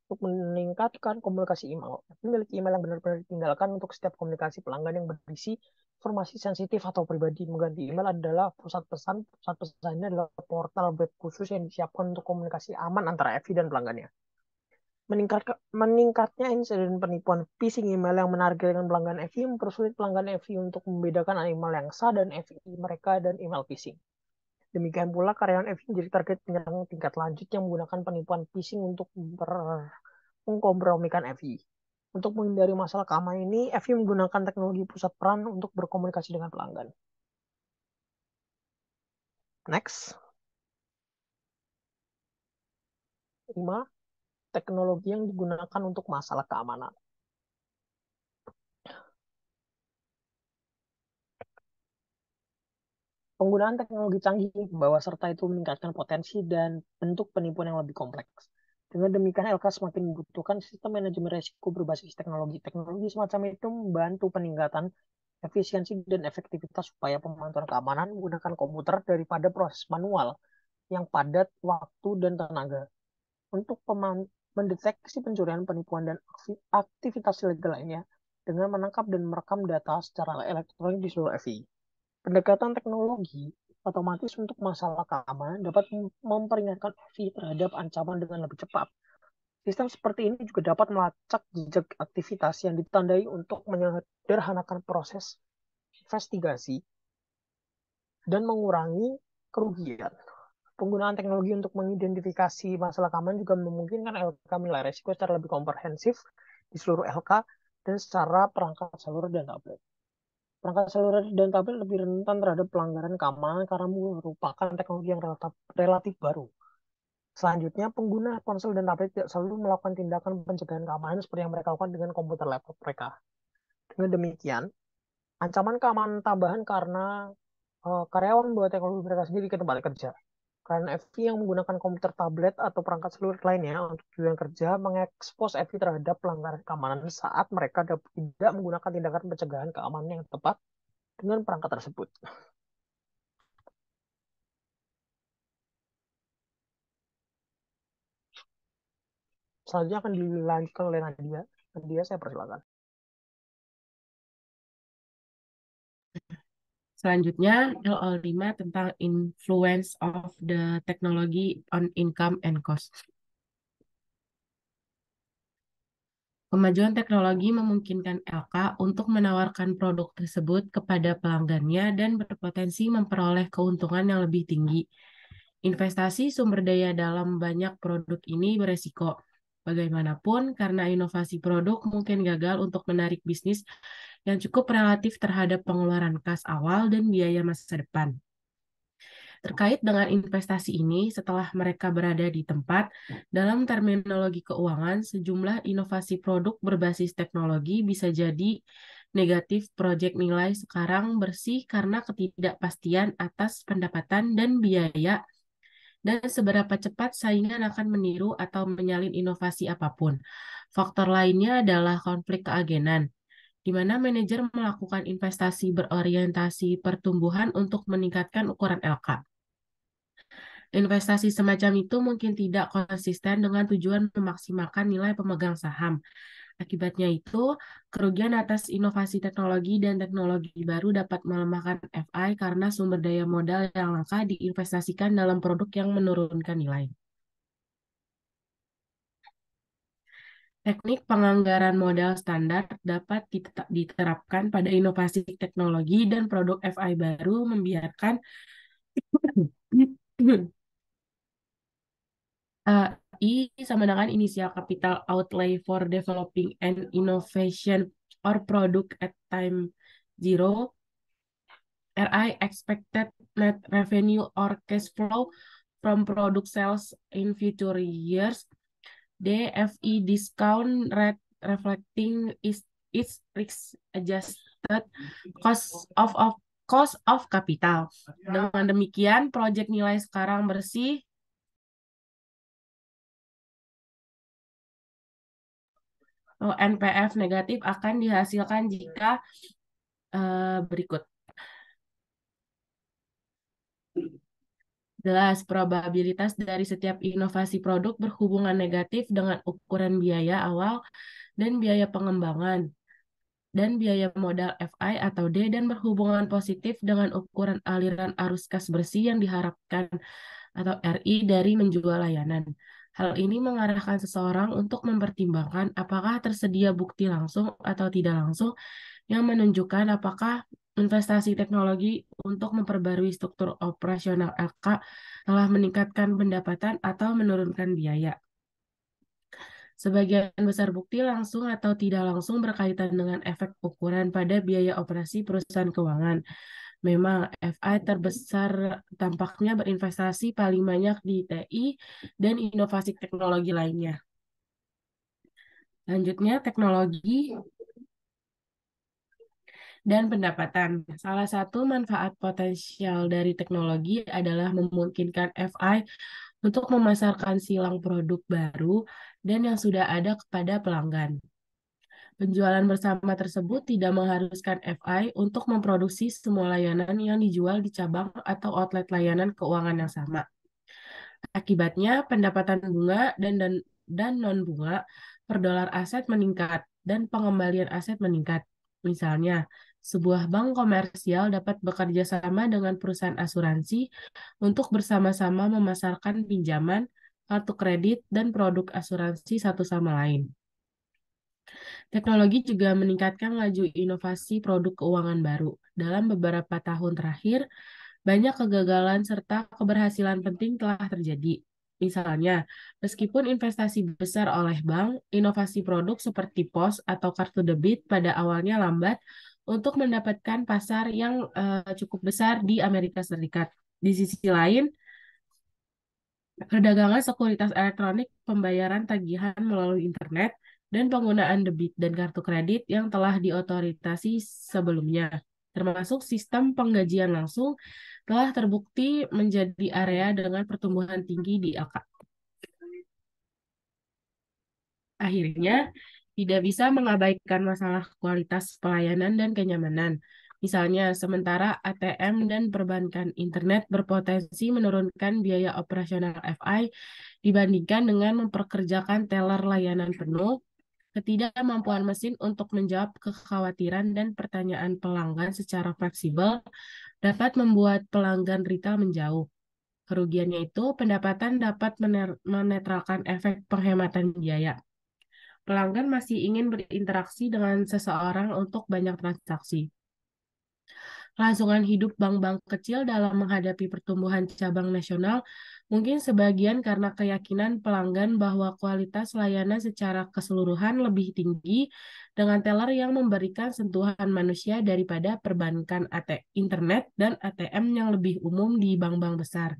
untuk meningkatkan komunikasi email. Memiliki email yang benar-benar ditinggalkan untuk setiap komunikasi pelanggan yang berisi informasi sensitif atau pribadi. Mengganti email adalah pusat pesan. Pusat pesannya adalah portal web khusus yang disiapkan untuk komunikasi aman antara FI dan pelanggannya meningkat meningkatnya insiden penipuan phishing email yang menargetkan pelanggan FI mempersulit pelanggan FI untuk membedakan email yang sah dan FI mereka dan email phishing. Demikian pula karyawan FI menjadi target penyerang tingkat lanjut yang menggunakan penipuan phishing untuk mengkompromikan FI. Untuk menghindari masalah keamanan ini, FI menggunakan teknologi pusat peran untuk berkomunikasi dengan pelanggan. Next. 5 teknologi yang digunakan untuk masalah keamanan. Penggunaan teknologi canggih membawa serta itu meningkatkan potensi dan bentuk penipuan yang lebih kompleks. Dengan demikian, LK semakin membutuhkan sistem manajemen risiko berbasis teknologi. Teknologi semacam itu membantu peningkatan efisiensi dan efektivitas supaya pemantauan keamanan menggunakan komputer daripada proses manual yang padat waktu dan tenaga. Untuk pemantauan mendeteksi pencurian, penipuan, dan aktivitas ilegal lainnya dengan menangkap dan merekam data secara elektronik di seluruh FI. Pendekatan teknologi otomatis untuk masalah keamanan dapat memperingatkan FI terhadap ancaman dengan lebih cepat. Sistem seperti ini juga dapat melacak jejak aktivitas yang ditandai untuk menyederhanakan proses investigasi dan mengurangi kerugian penggunaan teknologi untuk mengidentifikasi masalah keamanan juga memungkinkan LK menilai resiko secara lebih komprehensif di seluruh LK dan secara perangkat seluruh dan tablet. Perangkat seluruh dan tablet lebih rentan terhadap pelanggaran keamanan karena merupakan teknologi yang relatif, baru. Selanjutnya, pengguna ponsel dan tablet tidak selalu melakukan tindakan pencegahan keamanan seperti yang mereka lakukan dengan komputer laptop mereka. Dengan demikian, ancaman keamanan tambahan karena uh, karyawan membawa teknologi mereka sendiri ke tempat kerja karena FV yang menggunakan komputer tablet atau perangkat seluruh lainnya untuk tujuan kerja mengekspos FV terhadap pelanggaran keamanan saat mereka tidak menggunakan tindakan pencegahan keamanan yang tepat dengan perangkat tersebut.
Selanjutnya akan dilanjutkan oleh Nadia. Nadia, saya persilakan. Selanjutnya LO5 tentang influence of the
technology on income and cost. Kemajuan teknologi memungkinkan LK untuk menawarkan produk tersebut kepada pelanggannya dan berpotensi memperoleh keuntungan yang lebih tinggi. Investasi sumber daya dalam banyak produk ini beresiko. Bagaimanapun, karena inovasi produk mungkin gagal untuk menarik bisnis yang cukup relatif terhadap pengeluaran kas awal dan biaya masa depan. Terkait dengan investasi ini, setelah mereka berada di tempat, dalam terminologi keuangan, sejumlah inovasi produk berbasis teknologi bisa jadi negatif proyek nilai sekarang bersih karena ketidakpastian atas pendapatan dan biaya dan seberapa cepat saingan akan meniru atau menyalin inovasi apapun. Faktor lainnya adalah konflik keagenan, di mana manajer melakukan investasi berorientasi pertumbuhan untuk meningkatkan ukuran LK. Investasi semacam itu mungkin tidak konsisten dengan tujuan memaksimalkan nilai pemegang saham. Akibatnya itu, kerugian atas inovasi teknologi dan teknologi baru dapat melemahkan FI karena sumber daya modal yang langka diinvestasikan dalam produk yang menurunkan nilai. Teknik penganggaran modal standar dapat diterapkan pada inovasi teknologi dan produk FI baru membiarkan AI sama dengan inisial capital outlay for developing and innovation or product at time zero. RI expected net revenue or cash flow from product sales in future years DFI discount rate reflecting is its risk adjusted cost
of, of cost of capital. Dengan demikian, proyek nilai sekarang bersih oh, NPF negatif akan dihasilkan jika uh, berikut.
Jelas, probabilitas dari setiap inovasi produk berhubungan negatif dengan ukuran biaya awal dan biaya pengembangan, dan biaya modal FI atau D, dan berhubungan positif dengan ukuran aliran arus kas bersih yang diharapkan atau RI dari menjual layanan. Hal ini mengarahkan seseorang untuk mempertimbangkan apakah tersedia bukti langsung atau tidak langsung yang menunjukkan apakah investasi teknologi untuk memperbarui struktur operasional LK telah meningkatkan pendapatan atau menurunkan biaya. Sebagian besar bukti langsung atau tidak langsung berkaitan dengan efek ukuran pada biaya operasi perusahaan keuangan. Memang FI terbesar tampaknya berinvestasi paling banyak di TI dan inovasi teknologi lainnya. Lanjutnya teknologi dan pendapatan. Salah satu manfaat potensial dari teknologi adalah memungkinkan FI untuk memasarkan silang produk baru dan yang sudah ada kepada pelanggan. Penjualan bersama tersebut tidak mengharuskan FI untuk memproduksi semua layanan yang dijual di cabang atau outlet layanan keuangan yang sama. Akibatnya, pendapatan bunga dan dan, dan non bunga per dolar aset meningkat dan pengembalian aset meningkat. Misalnya, sebuah bank komersial dapat bekerja sama dengan perusahaan asuransi untuk bersama-sama memasarkan pinjaman, kartu kredit, dan produk asuransi satu sama lain. Teknologi juga meningkatkan laju inovasi produk keuangan baru. Dalam beberapa tahun terakhir, banyak kegagalan serta keberhasilan penting telah terjadi. Misalnya, meskipun investasi besar oleh bank, inovasi produk seperti pos atau kartu debit pada awalnya lambat untuk mendapatkan pasar yang uh, cukup besar di Amerika Serikat. Di sisi lain, perdagangan sekuritas elektronik, pembayaran tagihan melalui internet, dan penggunaan debit dan kartu kredit yang telah diotoritasi sebelumnya, termasuk sistem penggajian langsung, telah terbukti menjadi area dengan pertumbuhan tinggi di AKA. Akhirnya, tidak bisa mengabaikan masalah kualitas pelayanan dan kenyamanan. Misalnya, sementara ATM dan perbankan internet berpotensi menurunkan biaya operasional FI dibandingkan dengan memperkerjakan teller layanan penuh, ketidakmampuan mesin untuk menjawab kekhawatiran dan pertanyaan pelanggan secara fleksibel dapat membuat pelanggan retail menjauh. Kerugiannya itu, pendapatan dapat menetralkan efek penghematan biaya pelanggan masih ingin berinteraksi dengan seseorang untuk banyak transaksi. Langsungan hidup bank-bank kecil dalam menghadapi pertumbuhan cabang nasional mungkin sebagian karena keyakinan pelanggan bahwa kualitas layanan secara keseluruhan lebih tinggi dengan teller yang memberikan sentuhan manusia daripada perbankan AT internet dan ATM yang lebih umum di bank-bank besar.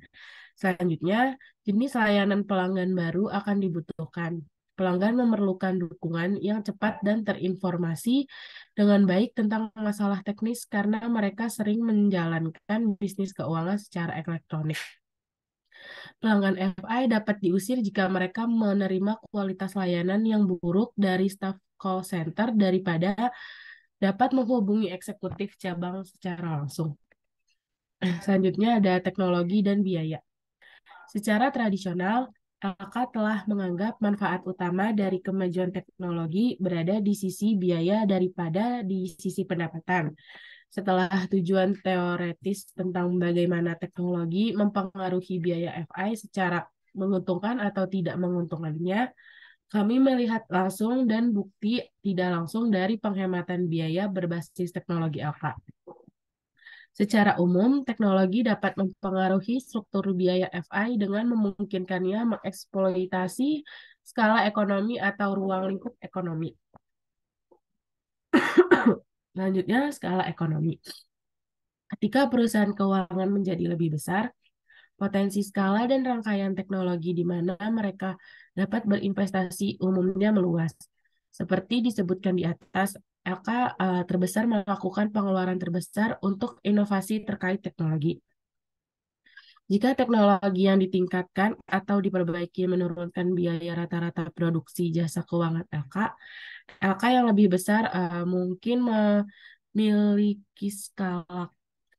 Selanjutnya, jenis layanan pelanggan baru akan dibutuhkan. Pelanggan memerlukan dukungan yang cepat dan terinformasi dengan baik tentang masalah teknis karena mereka sering menjalankan bisnis keuangan secara elektronik. Pelanggan FI dapat diusir jika mereka menerima kualitas layanan yang buruk dari staff call center daripada dapat menghubungi eksekutif cabang secara langsung. Selanjutnya ada teknologi dan biaya. Secara tradisional, maka telah menganggap manfaat utama dari kemajuan teknologi berada di sisi biaya daripada di sisi pendapatan. Setelah tujuan teoretis tentang bagaimana teknologi mempengaruhi biaya FI secara menguntungkan atau tidak menguntungkannya, kami melihat langsung dan bukti tidak langsung dari penghematan biaya berbasis teknologi alfa. Secara umum, teknologi dapat mempengaruhi struktur biaya FI dengan memungkinkannya mengeksploitasi skala ekonomi atau ruang lingkup ekonomi. Lanjutnya skala ekonomi. Ketika perusahaan keuangan menjadi lebih besar, potensi skala dan rangkaian teknologi di mana mereka dapat berinvestasi umumnya meluas. Seperti disebutkan di atas, LK uh, eh, terbesar melakukan pengeluaran terbesar untuk inovasi terkait teknologi. Jika teknologi yang ditingkatkan atau diperbaiki menurunkan biaya rata-rata produksi jasa keuangan LK, LK yang lebih besar uh, mungkin memiliki skala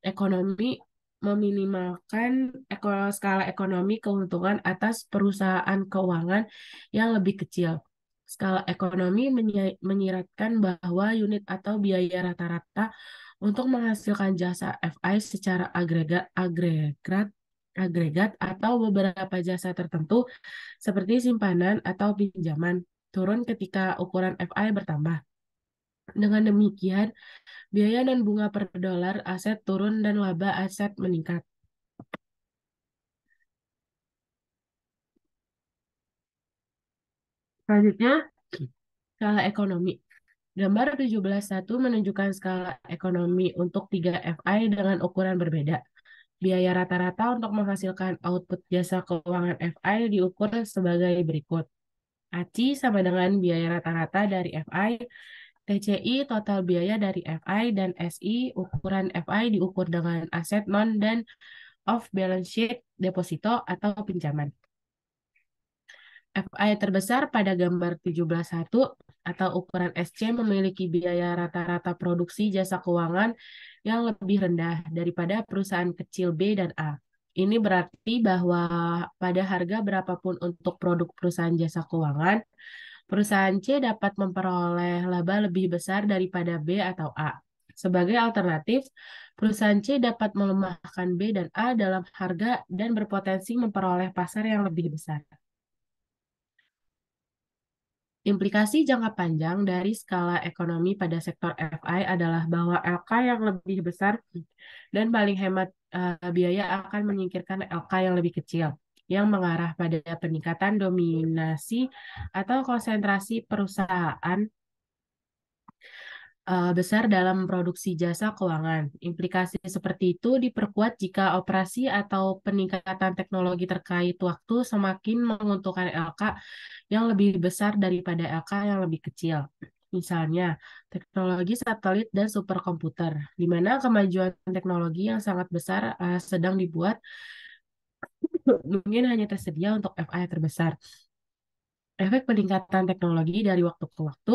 ekonomi meminimalkan skala ekonomi keuntungan atas perusahaan keuangan yang lebih kecil skala ekonomi menyiratkan bahwa unit atau biaya rata-rata untuk menghasilkan jasa FI secara agregat agregat agregat atau beberapa jasa tertentu seperti simpanan atau pinjaman turun ketika ukuran FI bertambah. Dengan demikian, biaya dan bunga per dolar aset turun dan laba aset meningkat. Selanjutnya, skala ekonomi. Gambar 17.1 menunjukkan skala ekonomi untuk 3 FI dengan ukuran berbeda. Biaya rata-rata untuk menghasilkan output jasa keuangan FI diukur sebagai berikut. ACI sama dengan biaya rata-rata dari FI, TCI total biaya dari FI, dan SI ukuran FI diukur dengan aset non dan off balance sheet deposito atau pinjaman. FI terbesar pada gambar 17.1 atau ukuran SC memiliki biaya rata-rata produksi jasa keuangan yang lebih rendah daripada perusahaan kecil B dan A. Ini berarti bahwa pada harga berapapun untuk produk perusahaan jasa keuangan, perusahaan C dapat memperoleh laba lebih besar daripada B atau A. Sebagai alternatif, perusahaan C dapat melemahkan B dan A dalam harga dan berpotensi memperoleh pasar yang lebih besar. Implikasi jangka panjang dari skala ekonomi pada sektor FI adalah bahwa LK yang lebih besar dan paling hemat uh, biaya akan menyingkirkan LK yang lebih kecil, yang mengarah pada peningkatan dominasi atau konsentrasi perusahaan uh, besar dalam produksi jasa keuangan. Implikasi seperti itu diperkuat jika operasi atau peningkatan teknologi terkait waktu semakin menguntungkan LK yang lebih besar daripada LK yang lebih kecil. Misalnya, teknologi satelit dan superkomputer, di mana kemajuan teknologi yang sangat besar uh, sedang dibuat mungkin hanya tersedia untuk FI terbesar. Efek peningkatan teknologi dari waktu ke waktu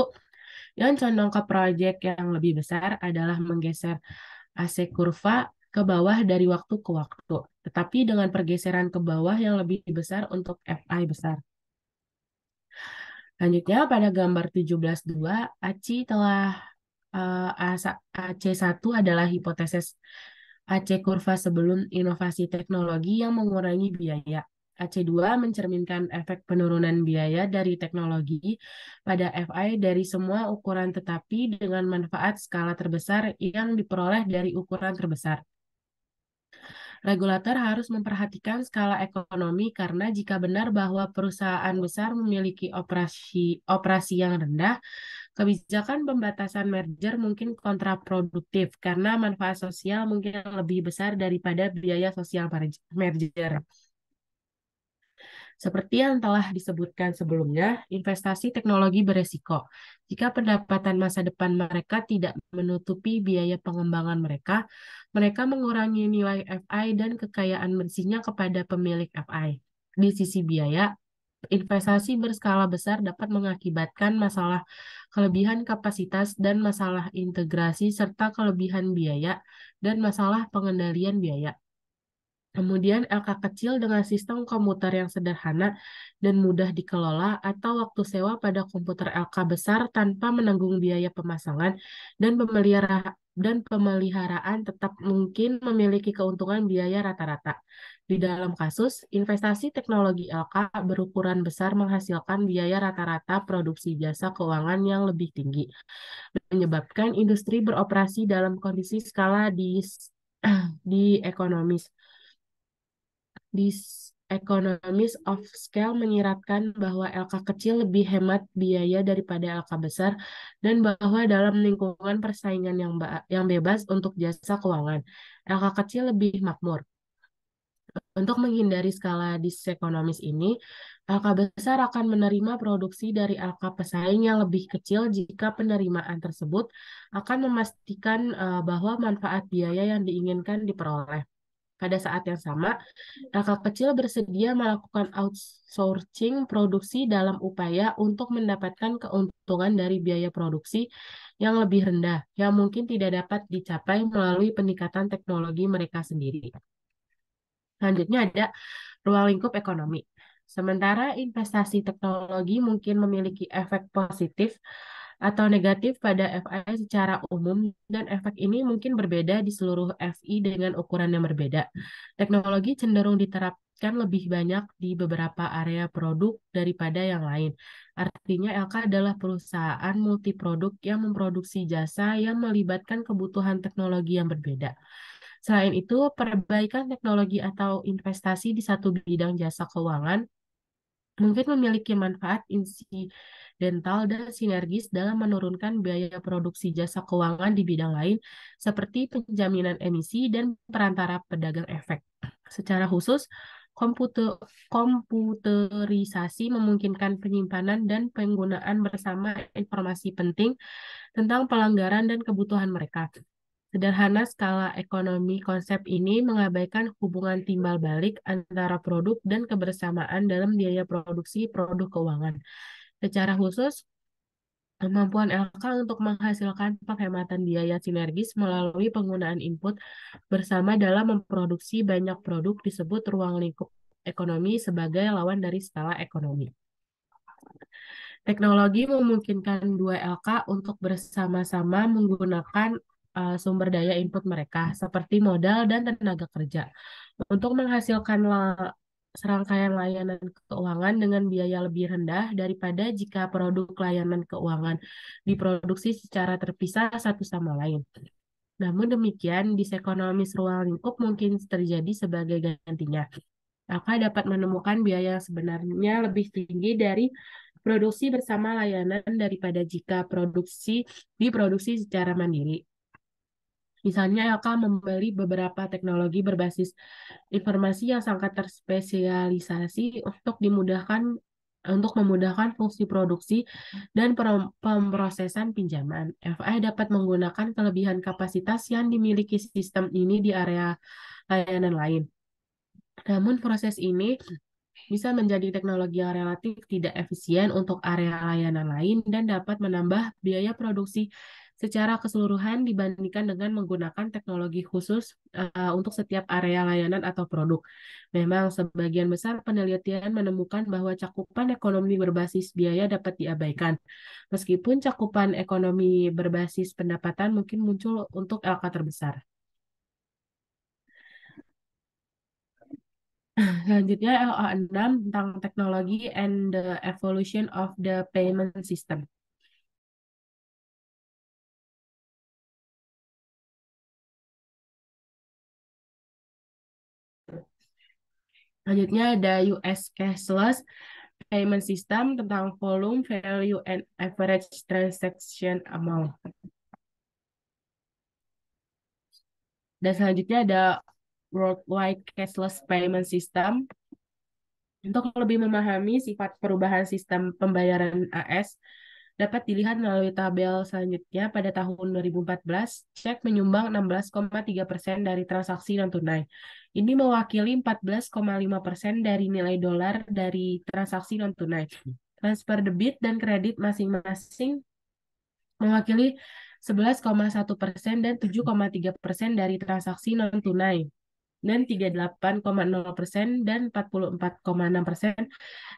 yang condong ke proyek yang lebih besar adalah menggeser AC kurva ke bawah dari waktu ke waktu, tetapi dengan pergeseran ke bawah yang lebih besar untuk FI besar. Lanjutnya pada gambar 17.2, AC telah eh, AC1 adalah hipotesis AC kurva sebelum inovasi teknologi yang mengurangi biaya. AC2 mencerminkan efek penurunan biaya dari teknologi pada FI dari semua ukuran tetapi dengan manfaat skala terbesar yang diperoleh dari ukuran terbesar. Regulator harus memperhatikan skala ekonomi karena jika benar bahwa perusahaan besar memiliki operasi operasi yang rendah, kebijakan pembatasan merger mungkin kontraproduktif karena manfaat sosial mungkin lebih besar daripada biaya sosial merger. Seperti yang telah disebutkan sebelumnya, investasi teknologi beresiko. Jika pendapatan masa depan mereka tidak menutupi biaya pengembangan mereka, mereka mengurangi nilai FI dan kekayaan bersihnya kepada pemilik FI. Di sisi biaya, investasi berskala besar dapat mengakibatkan masalah kelebihan kapasitas dan masalah integrasi serta kelebihan biaya dan masalah pengendalian biaya. Kemudian LK kecil dengan sistem komputer yang sederhana dan mudah dikelola atau waktu sewa pada komputer LK besar tanpa menanggung biaya pemasangan dan pemelihara dan pemeliharaan tetap mungkin memiliki keuntungan biaya rata-rata. Di dalam kasus, investasi teknologi LK berukuran besar menghasilkan biaya rata-rata produksi jasa keuangan yang lebih tinggi, menyebabkan industri beroperasi dalam kondisi skala di di ekonomis this Economies of Scale menyiratkan bahwa LK kecil lebih hemat biaya daripada LK besar dan bahwa dalam lingkungan persaingan yang yang bebas untuk jasa keuangan, LK kecil lebih makmur. Untuk menghindari skala disekonomis ini, LK besar akan menerima produksi dari LK pesaing yang lebih kecil jika penerimaan tersebut akan memastikan eh, bahwa manfaat biaya yang diinginkan diperoleh. Pada saat yang sama, kakak kecil bersedia melakukan outsourcing produksi dalam upaya untuk mendapatkan keuntungan dari biaya produksi yang lebih rendah, yang mungkin tidak dapat dicapai melalui peningkatan teknologi mereka sendiri. Selanjutnya ada ruang lingkup ekonomi. Sementara investasi teknologi mungkin memiliki efek positif atau negatif pada FI secara umum dan efek ini mungkin berbeda di seluruh FI dengan ukuran yang berbeda. Teknologi cenderung diterapkan lebih banyak di beberapa area produk daripada yang lain. Artinya LK adalah perusahaan multiproduk yang memproduksi jasa yang melibatkan kebutuhan teknologi yang berbeda. Selain itu, perbaikan teknologi atau investasi di satu bidang jasa keuangan mungkin memiliki manfaat insidental dan sinergis dalam menurunkan biaya produksi jasa keuangan di bidang lain seperti penjaminan emisi dan perantara pedagang efek. Secara khusus, komputer komputerisasi memungkinkan penyimpanan dan penggunaan bersama informasi penting tentang pelanggaran dan kebutuhan mereka. Sederhana skala ekonomi konsep ini mengabaikan hubungan timbal balik antara produk dan kebersamaan dalam biaya produksi produk keuangan. Secara khusus, kemampuan LK untuk menghasilkan penghematan biaya sinergis melalui penggunaan input bersama dalam memproduksi banyak produk disebut ruang lingkup ekonomi sebagai lawan dari skala ekonomi. Teknologi memungkinkan dua LK untuk bersama-sama menggunakan uh, sumber daya input mereka seperti modal dan tenaga kerja untuk menghasilkan la- serangkaian layanan keuangan dengan biaya lebih rendah daripada jika produk layanan keuangan diproduksi secara terpisah satu sama lain. Namun demikian, disekonomis ruang lingkup mungkin terjadi sebagai gantinya. Maka dapat menemukan biaya yang sebenarnya lebih tinggi dari produksi bersama layanan daripada jika produksi diproduksi secara mandiri. Misalnya, LK membeli beberapa teknologi berbasis informasi yang sangat terspesialisasi untuk dimudahkan untuk memudahkan fungsi produksi dan pemrosesan pinjaman. FI dapat menggunakan kelebihan kapasitas yang dimiliki sistem ini di area layanan lain. Namun proses ini bisa menjadi teknologi yang relatif tidak efisien untuk area layanan lain dan dapat menambah biaya produksi secara keseluruhan dibandingkan dengan menggunakan teknologi khusus uh, untuk setiap area layanan atau produk. Memang sebagian besar penelitian menemukan bahwa cakupan ekonomi berbasis biaya dapat diabaikan. Meskipun cakupan ekonomi berbasis pendapatan mungkin muncul untuk LK terbesar. Selanjutnya LO6
tentang teknologi and the evolution of the payment system. Selanjutnya ada US
Cashless Payment System tentang volume, value, and average transaction amount. Dan selanjutnya ada Worldwide Cashless Payment System. Untuk lebih memahami sifat perubahan sistem pembayaran AS, dapat dilihat melalui tabel selanjutnya pada tahun 2014, cek menyumbang 16,3 persen dari transaksi non-tunai. Ini mewakili 14,5 persen dari nilai dolar dari transaksi non-tunai. Transfer debit dan kredit masing-masing mewakili 11,1 persen dan 7,3 persen dari transaksi non-tunai dan 38,0 persen dan 44,6 persen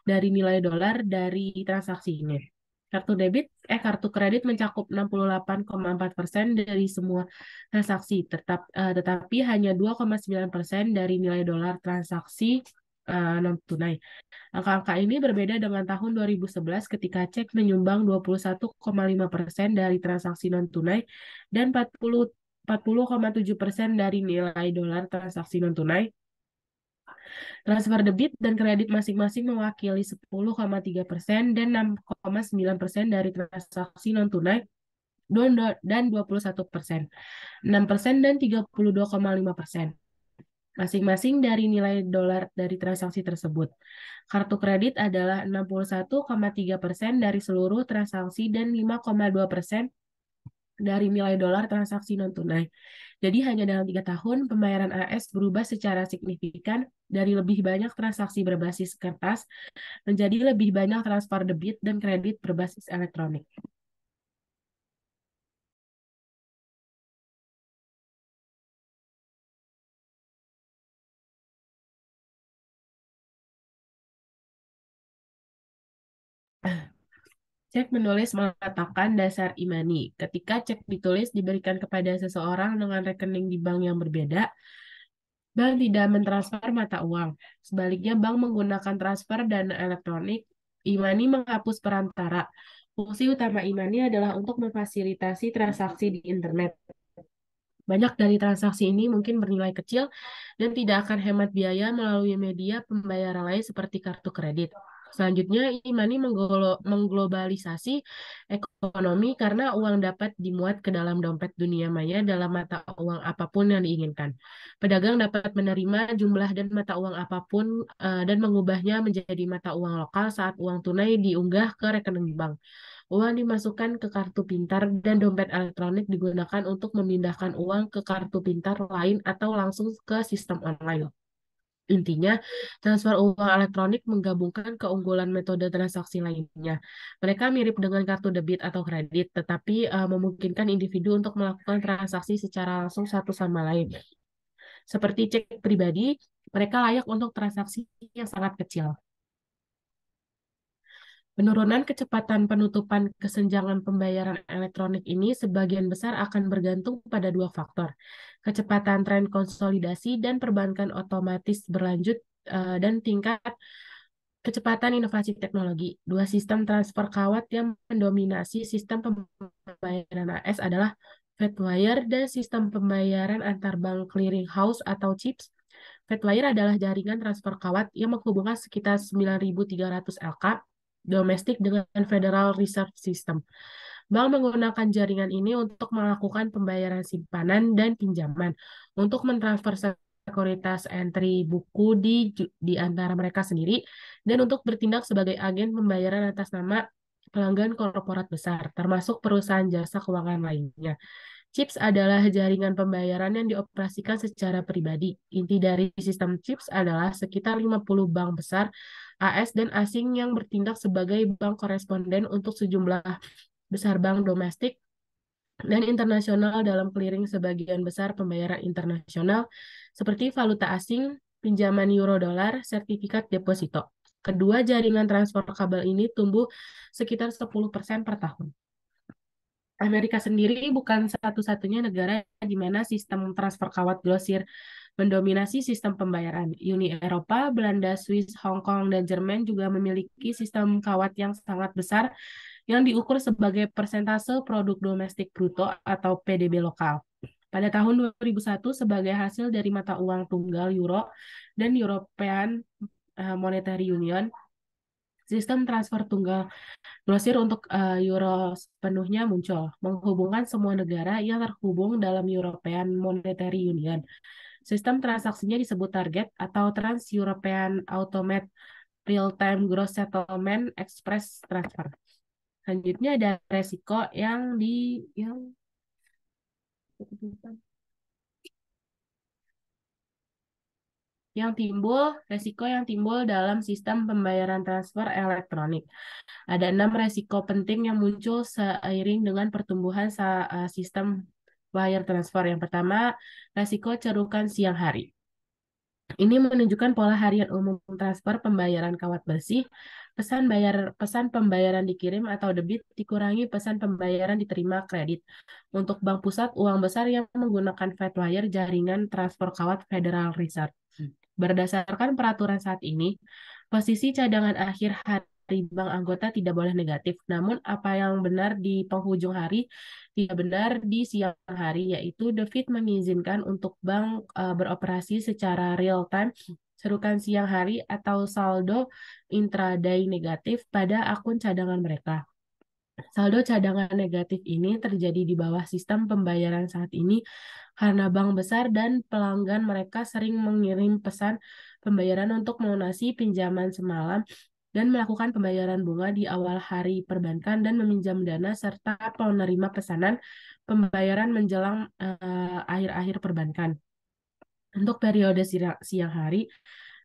dari nilai dolar dari transaksi ini. Kartu debit eh kartu kredit mencakup 68,4% dari semua transaksi, tetap uh, tetapi hanya 2,9% dari nilai dolar transaksi Uh, eh, non tunai. Angka-angka ini berbeda dengan tahun 2011 ketika cek menyumbang 21,5 persen dari transaksi non tunai dan 40 40,7 persen dari nilai dolar transaksi non tunai Transfer debit dan kredit masing-masing mewakili 10,3 persen dan 6,9 persen dari transaksi non-tunai dan 21 persen, 6 persen dan 32,5 persen masing-masing dari nilai dolar dari transaksi tersebut. Kartu kredit adalah 61,3 persen dari seluruh transaksi dan 5,2 persen dari nilai dolar transaksi non-tunai. Jadi hanya dalam tiga tahun, pembayaran AS berubah secara signifikan dari lebih banyak transaksi berbasis kertas
menjadi lebih banyak transfer debit dan kredit berbasis elektronik. Cek menulis mengatakan
dasar imani. Ketika cek ditulis diberikan kepada seseorang dengan rekening di bank yang berbeda, bank tidak mentransfer mata uang. Sebaliknya, bank menggunakan transfer dana elektronik. Imani menghapus perantara. Fungsi utama Imani adalah untuk memfasilitasi transaksi di internet. Banyak dari transaksi ini mungkin bernilai kecil dan tidak akan hemat biaya melalui media pembayaran lain seperti kartu kredit. Selanjutnya, Imani mengglobalisasi ekonomi karena uang dapat dimuat ke dalam dompet dunia maya dalam mata uang apapun yang diinginkan. Pedagang dapat menerima jumlah dan mata uang apapun uh, dan mengubahnya menjadi mata uang lokal saat uang tunai diunggah ke rekening bank. Uang dimasukkan ke kartu pintar dan dompet elektronik digunakan untuk memindahkan uang ke kartu pintar lain atau langsung ke sistem online. Intinya, transfer uang elektronik menggabungkan keunggulan metode transaksi lainnya. Mereka mirip dengan kartu debit atau kredit, tetapi uh, memungkinkan individu untuk melakukan transaksi secara langsung satu sama lain. Seperti cek pribadi, mereka layak untuk transaksi yang sangat kecil. Penurunan kecepatan penutupan kesenjangan pembayaran elektronik ini sebagian besar akan bergantung pada dua faktor, kecepatan tren konsolidasi dan perbankan otomatis berlanjut eh, dan tingkat kecepatan inovasi teknologi. Dua sistem transfer kawat yang mendominasi sistem pembayaran AS adalah Fedwire dan sistem pembayaran antar bank clearing house atau CHIPS Fedwire adalah jaringan transfer kawat yang menghubungkan sekitar 9.300 LK domestik dengan Federal Reserve System. Bank menggunakan jaringan ini untuk melakukan pembayaran simpanan dan pinjaman untuk mentransfer sekuritas entry buku di di antara mereka sendiri dan untuk bertindak sebagai agen pembayaran atas nama pelanggan korporat besar, termasuk perusahaan jasa keuangan lainnya. CHIPS adalah jaringan pembayaran yang dioperasikan secara pribadi. Inti dari sistem CHIPS adalah sekitar 50 bank besar AS dan asing yang bertindak sebagai bank koresponden untuk sejumlah besar bank domestik dan internasional dalam clearing sebagian besar pembayaran internasional seperti valuta asing, pinjaman euro dolar, sertifikat deposito. Kedua, jaringan transfer kabel ini tumbuh sekitar 10% per tahun. Amerika sendiri bukan satu-satunya negara di mana sistem transfer kawat grosir mendominasi sistem pembayaran. Uni Eropa, Belanda, Swiss, Hong Kong, dan Jerman juga memiliki sistem kawat yang sangat besar yang diukur sebagai persentase produk domestik bruto atau PDB lokal. Pada tahun 2001 sebagai hasil dari mata uang tunggal euro dan European eh, Monetary Union, Sistem transfer tunggal grosir untuk uh, euro sepenuhnya muncul, menghubungkan semua negara yang terhubung dalam European Monetary Union. Sistem transaksinya disebut target atau Trans-European Automate Real-Time Gross Settlement Express Transfer. Selanjutnya ada resiko yang di yang yang timbul resiko yang timbul dalam sistem pembayaran transfer elektronik. Ada enam resiko penting yang muncul seiring dengan pertumbuhan e, sistem wire transfer. Yang pertama, resiko cerukan siang hari. Ini menunjukkan pola harian umum transfer pembayaran kawat bersih, pesan bayar pesan pembayaran dikirim atau debit dikurangi pesan pembayaran diterima kredit. Untuk bank pusat uang besar yang menggunakan Fedwire jaringan transfer kawat Federal Reserve. Berdasarkan peraturan saat ini, posisi cadangan akhir hari bank anggota tidak boleh negatif. Namun apa yang benar di penghujung hari tidak benar di siang hari, yaitu David mengizinkan untuk bank uh, beroperasi secara real time serukan siang hari atau saldo intraday negatif pada akun cadangan mereka. Saldo cadangan negatif ini terjadi di bawah sistem pembayaran saat ini karena bank besar dan pelanggan mereka sering mengirim pesan pembayaran untuk melunasi pinjaman semalam dan melakukan pembayaran bunga di awal hari perbankan dan meminjam dana serta penerima pesanan pembayaran menjelang eh, akhir-akhir uh, perbankan. Untuk periode siang hari,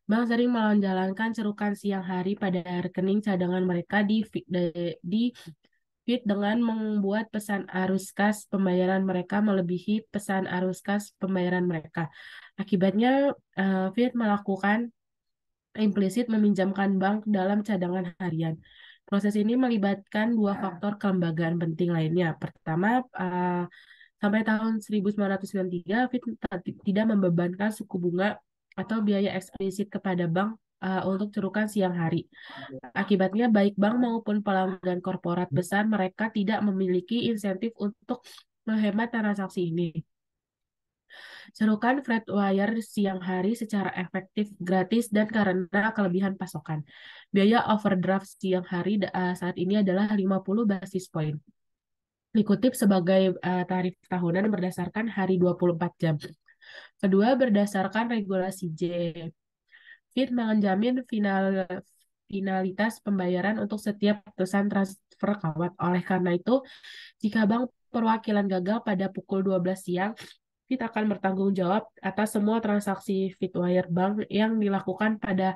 Bank sering menjalankan cerukan siang hari pada rekening cadangan mereka di, di Fit dengan membuat pesan arus kas pembayaran mereka melebihi pesan arus kas pembayaran mereka. Akibatnya, uh, Fit melakukan implisit meminjamkan bank dalam cadangan harian. Proses ini melibatkan dua ya. faktor kelembagaan penting lainnya. Pertama, eh, sampai tahun 1993, Fit tidak membebankan suku bunga atau biaya eksplisit kepada bank uh, untuk cerukan siang hari. Iya. Akibatnya baik bank maupun pelanggan korporat besar mereka tidak memiliki insentif untuk menghemat transaksi ini. Cerukan Fred wire siang hari secara efektif, gratis, dan karena kelebihan pasokan. Biaya overdraft siang hari eh, saat ini adalah 50 basis poin. Dikutip sebagai eh, tarif tahunan berdasarkan hari 24 jam. Kedua, berdasarkan regulasi J Fit menjamin final finalitas pembayaran untuk setiap pesan transfer kawat. Oleh karena itu, jika bank perwakilan gagal pada pukul 12 siang, Fit akan bertanggung jawab atas semua transaksi Fitwire Bank yang dilakukan pada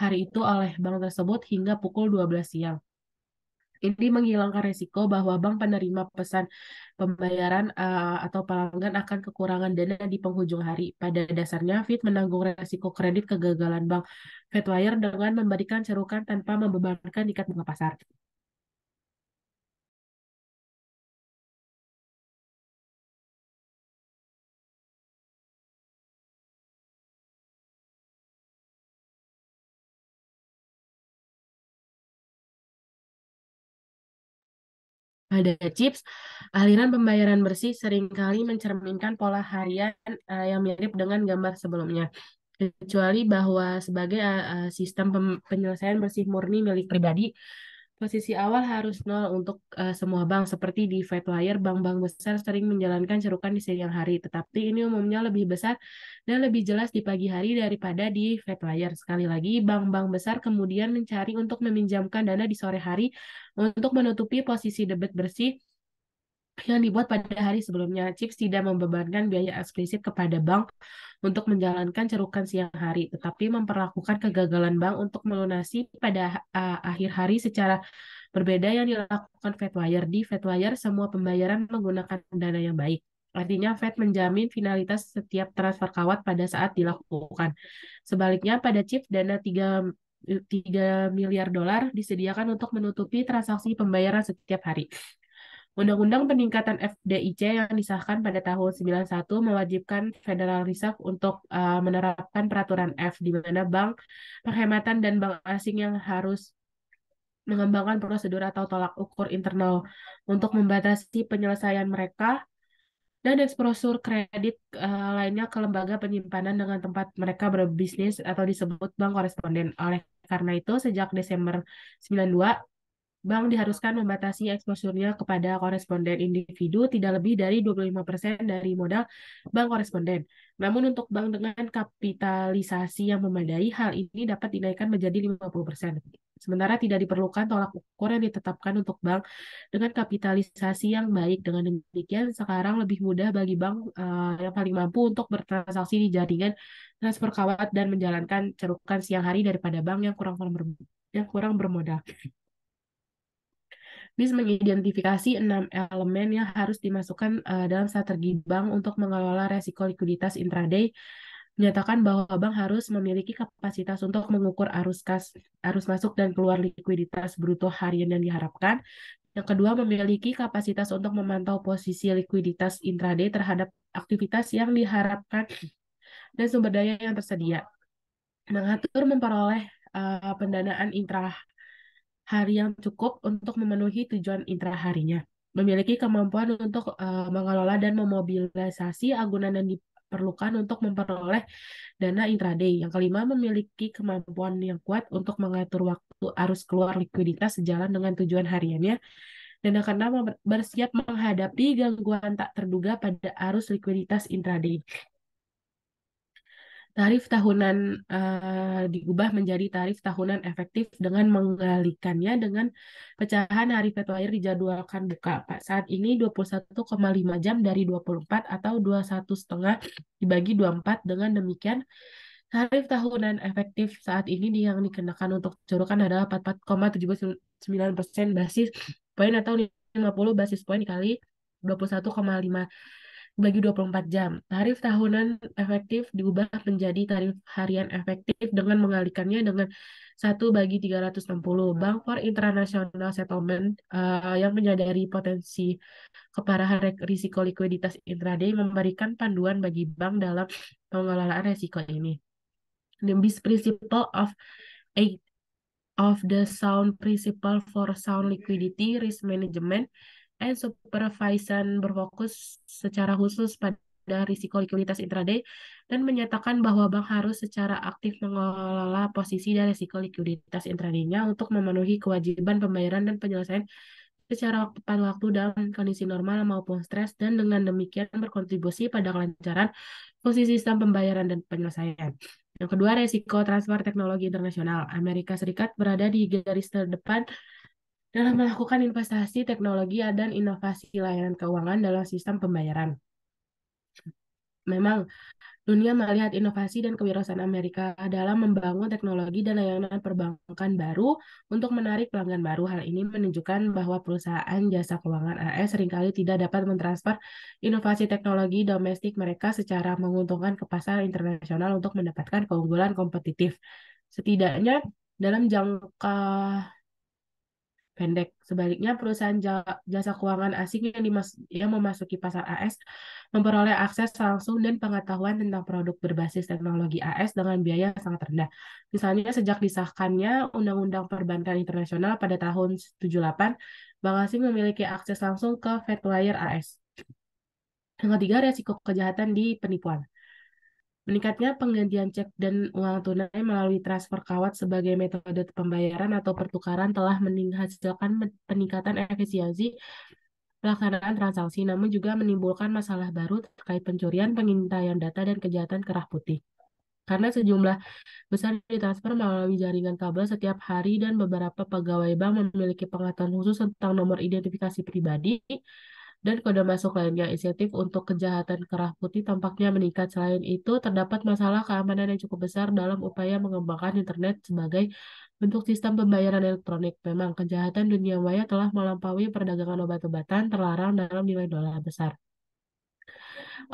hari itu oleh bank tersebut hingga pukul 12 siang. Ini menghilangkan resiko bahwa bank penerima pesan pembayaran uh, atau pelanggan akan kekurangan dana di penghujung hari. Pada dasarnya, Fit menanggung resiko kredit kegagalan bank Fedwire dengan memberikan cerukan
tanpa membebankan ikat bunga pasar. Pada chips, aliran pembayaran bersih seringkali mencerminkan pola harian uh, yang mirip
dengan gambar sebelumnya, kecuali bahwa sebagai uh, sistem penyelesaian bersih murni milik pribadi, posisi awal harus nol untuk uh, semua bank seperti di Fedwire bank-bank besar sering menjalankan cerukan di siang hari tetapi ini umumnya lebih besar dan lebih jelas di pagi hari daripada di Fedwire sekali lagi bank-bank besar kemudian mencari untuk meminjamkan dana di sore hari untuk menutupi posisi debit bersih yang dibuat pada hari sebelumnya. chips tidak membebankan biaya eksplisit kepada bank untuk menjalankan cerukan siang hari, tetapi memperlakukan kegagalan bank untuk melunasi pada uh, akhir hari secara berbeda yang dilakukan Fedwire. Di Fedwire, semua pembayaran menggunakan dana yang baik. Artinya Fed menjamin finalitas setiap transfer kawat pada saat dilakukan. Sebaliknya pada chip dana 3 3 miliar dolar disediakan untuk menutupi transaksi pembayaran setiap hari. Undang-Undang Peningkatan FDIC yang disahkan pada tahun 91 mewajibkan Federal Reserve untuk uh, menerapkan peraturan F di mana bank penghematan dan bank asing yang harus mengembangkan prosedur atau tolak ukur internal untuk membatasi penyelesaian mereka dan eksposur kredit uh, lainnya ke lembaga penyimpanan dengan tempat mereka berbisnis atau disebut bank koresponden. Oleh karena itu, sejak Desember 92, bank diharuskan membatasi eksposurnya kepada koresponden individu tidak lebih dari 25% dari modal bank koresponden. Namun untuk bank dengan kapitalisasi yang memadai, hal ini dapat dinaikkan menjadi 50%. Sementara tidak diperlukan tolak ukur yang ditetapkan untuk bank dengan kapitalisasi yang baik. Dengan demikian, sekarang lebih mudah bagi bank uh, yang paling mampu untuk bertransaksi di jaringan transfer kawat dan menjalankan cerukan siang hari daripada bank yang kurang, yang kurang bermodal. BIS mengidentifikasi enam elemen yang harus dimasukkan uh, dalam strategi bank untuk mengelola resiko likuiditas intraday menyatakan bahwa bank harus memiliki kapasitas untuk mengukur arus kas, arus masuk dan keluar likuiditas bruto harian yang diharapkan. Yang kedua, memiliki kapasitas untuk memantau posisi likuiditas intraday terhadap aktivitas yang diharapkan dan sumber daya yang tersedia. Mengatur memperoleh uh, pendanaan intra hari yang cukup untuk memenuhi tujuan intraharinya, memiliki kemampuan untuk uh, mengelola dan memobilisasi agunan yang diperlukan untuk memperoleh dana intraday. Yang kelima, memiliki kemampuan yang kuat untuk mengatur waktu arus keluar likuiditas sejalan dengan tujuan hariannya dan yang karena bersiap menghadapi gangguan tak terduga pada arus likuiditas intraday. Tarif tahunan uh, eh, diubah menjadi tarif tahunan efektif dengan menggalikannya dengan pecahan hari februari dijadwalkan buka, Pak. Saat ini 21,5 jam dari 24 atau 21 setengah dibagi 24 dengan demikian tarif tahunan efektif saat ini yang dikenakan untuk curukan adalah 44,79 persen basis poin atau 50 basis poin dikali 21,5 bagi 24 jam. Tarif tahunan efektif diubah menjadi tarif harian efektif dengan mengalikannya dengan 1 bagi 360. Bank for International Settlement uh, yang menyadari potensi keparahan risiko likuiditas intraday memberikan panduan bagi bank dalam pengelolaan risiko ini. The best principle of eight of the sound principle for sound liquidity risk management and supervision berfokus secara khusus pada risiko likuiditas intraday dan menyatakan bahwa bank harus secara aktif mengelola posisi dan risiko likuiditas intradaynya untuk memenuhi kewajiban pembayaran dan penyelesaian secara waktu waktu dalam kondisi normal maupun stres dan dengan demikian berkontribusi pada kelancaran fungsi sistem pembayaran dan penyelesaian. Yang kedua, resiko transfer teknologi internasional. Amerika Serikat berada di garis terdepan dalam melakukan investasi teknologi dan inovasi layanan keuangan dalam sistem pembayaran. Memang, dunia melihat inovasi dan kewirausahaan Amerika dalam membangun teknologi dan layanan perbankan baru untuk menarik pelanggan baru. Hal ini menunjukkan bahwa perusahaan jasa keuangan AS seringkali tidak dapat mentransfer inovasi teknologi domestik mereka secara menguntungkan ke pasar internasional untuk mendapatkan keunggulan kompetitif. Setidaknya dalam jangka pendek. Sebaliknya, perusahaan jasa keuangan asing yang, dimas yang memasuki pasar AS memperoleh akses langsung dan pengetahuan tentang produk berbasis teknologi AS dengan biaya yang sangat rendah. Misalnya, sejak disahkannya Undang-Undang Perbankan Internasional pada tahun 78, bank asing memiliki akses langsung ke Fedwire AS. Yang ketiga, resiko kejahatan di penipuan. Meningkatnya penggantian cek dan uang tunai melalui transfer kawat sebagai metode pembayaran atau pertukaran telah menghasilkan peningkatan efisiensi pelaksanaan transaksi, namun juga menimbulkan masalah baru terkait pencurian, pengintaian data, dan kejahatan kerah putih. Karena sejumlah besar ditransfer melalui jaringan kabel setiap hari dan beberapa pegawai bank memiliki pengaturan khusus tentang nomor identifikasi pribadi, dan kode masuk lainnya. Insentif untuk kejahatan kerah putih tampaknya meningkat. Selain itu, terdapat masalah keamanan yang cukup besar dalam upaya mengembangkan internet sebagai bentuk sistem pembayaran elektronik. Memang kejahatan dunia maya telah melampaui perdagangan obat-obatan terlarang dalam nilai dolar besar.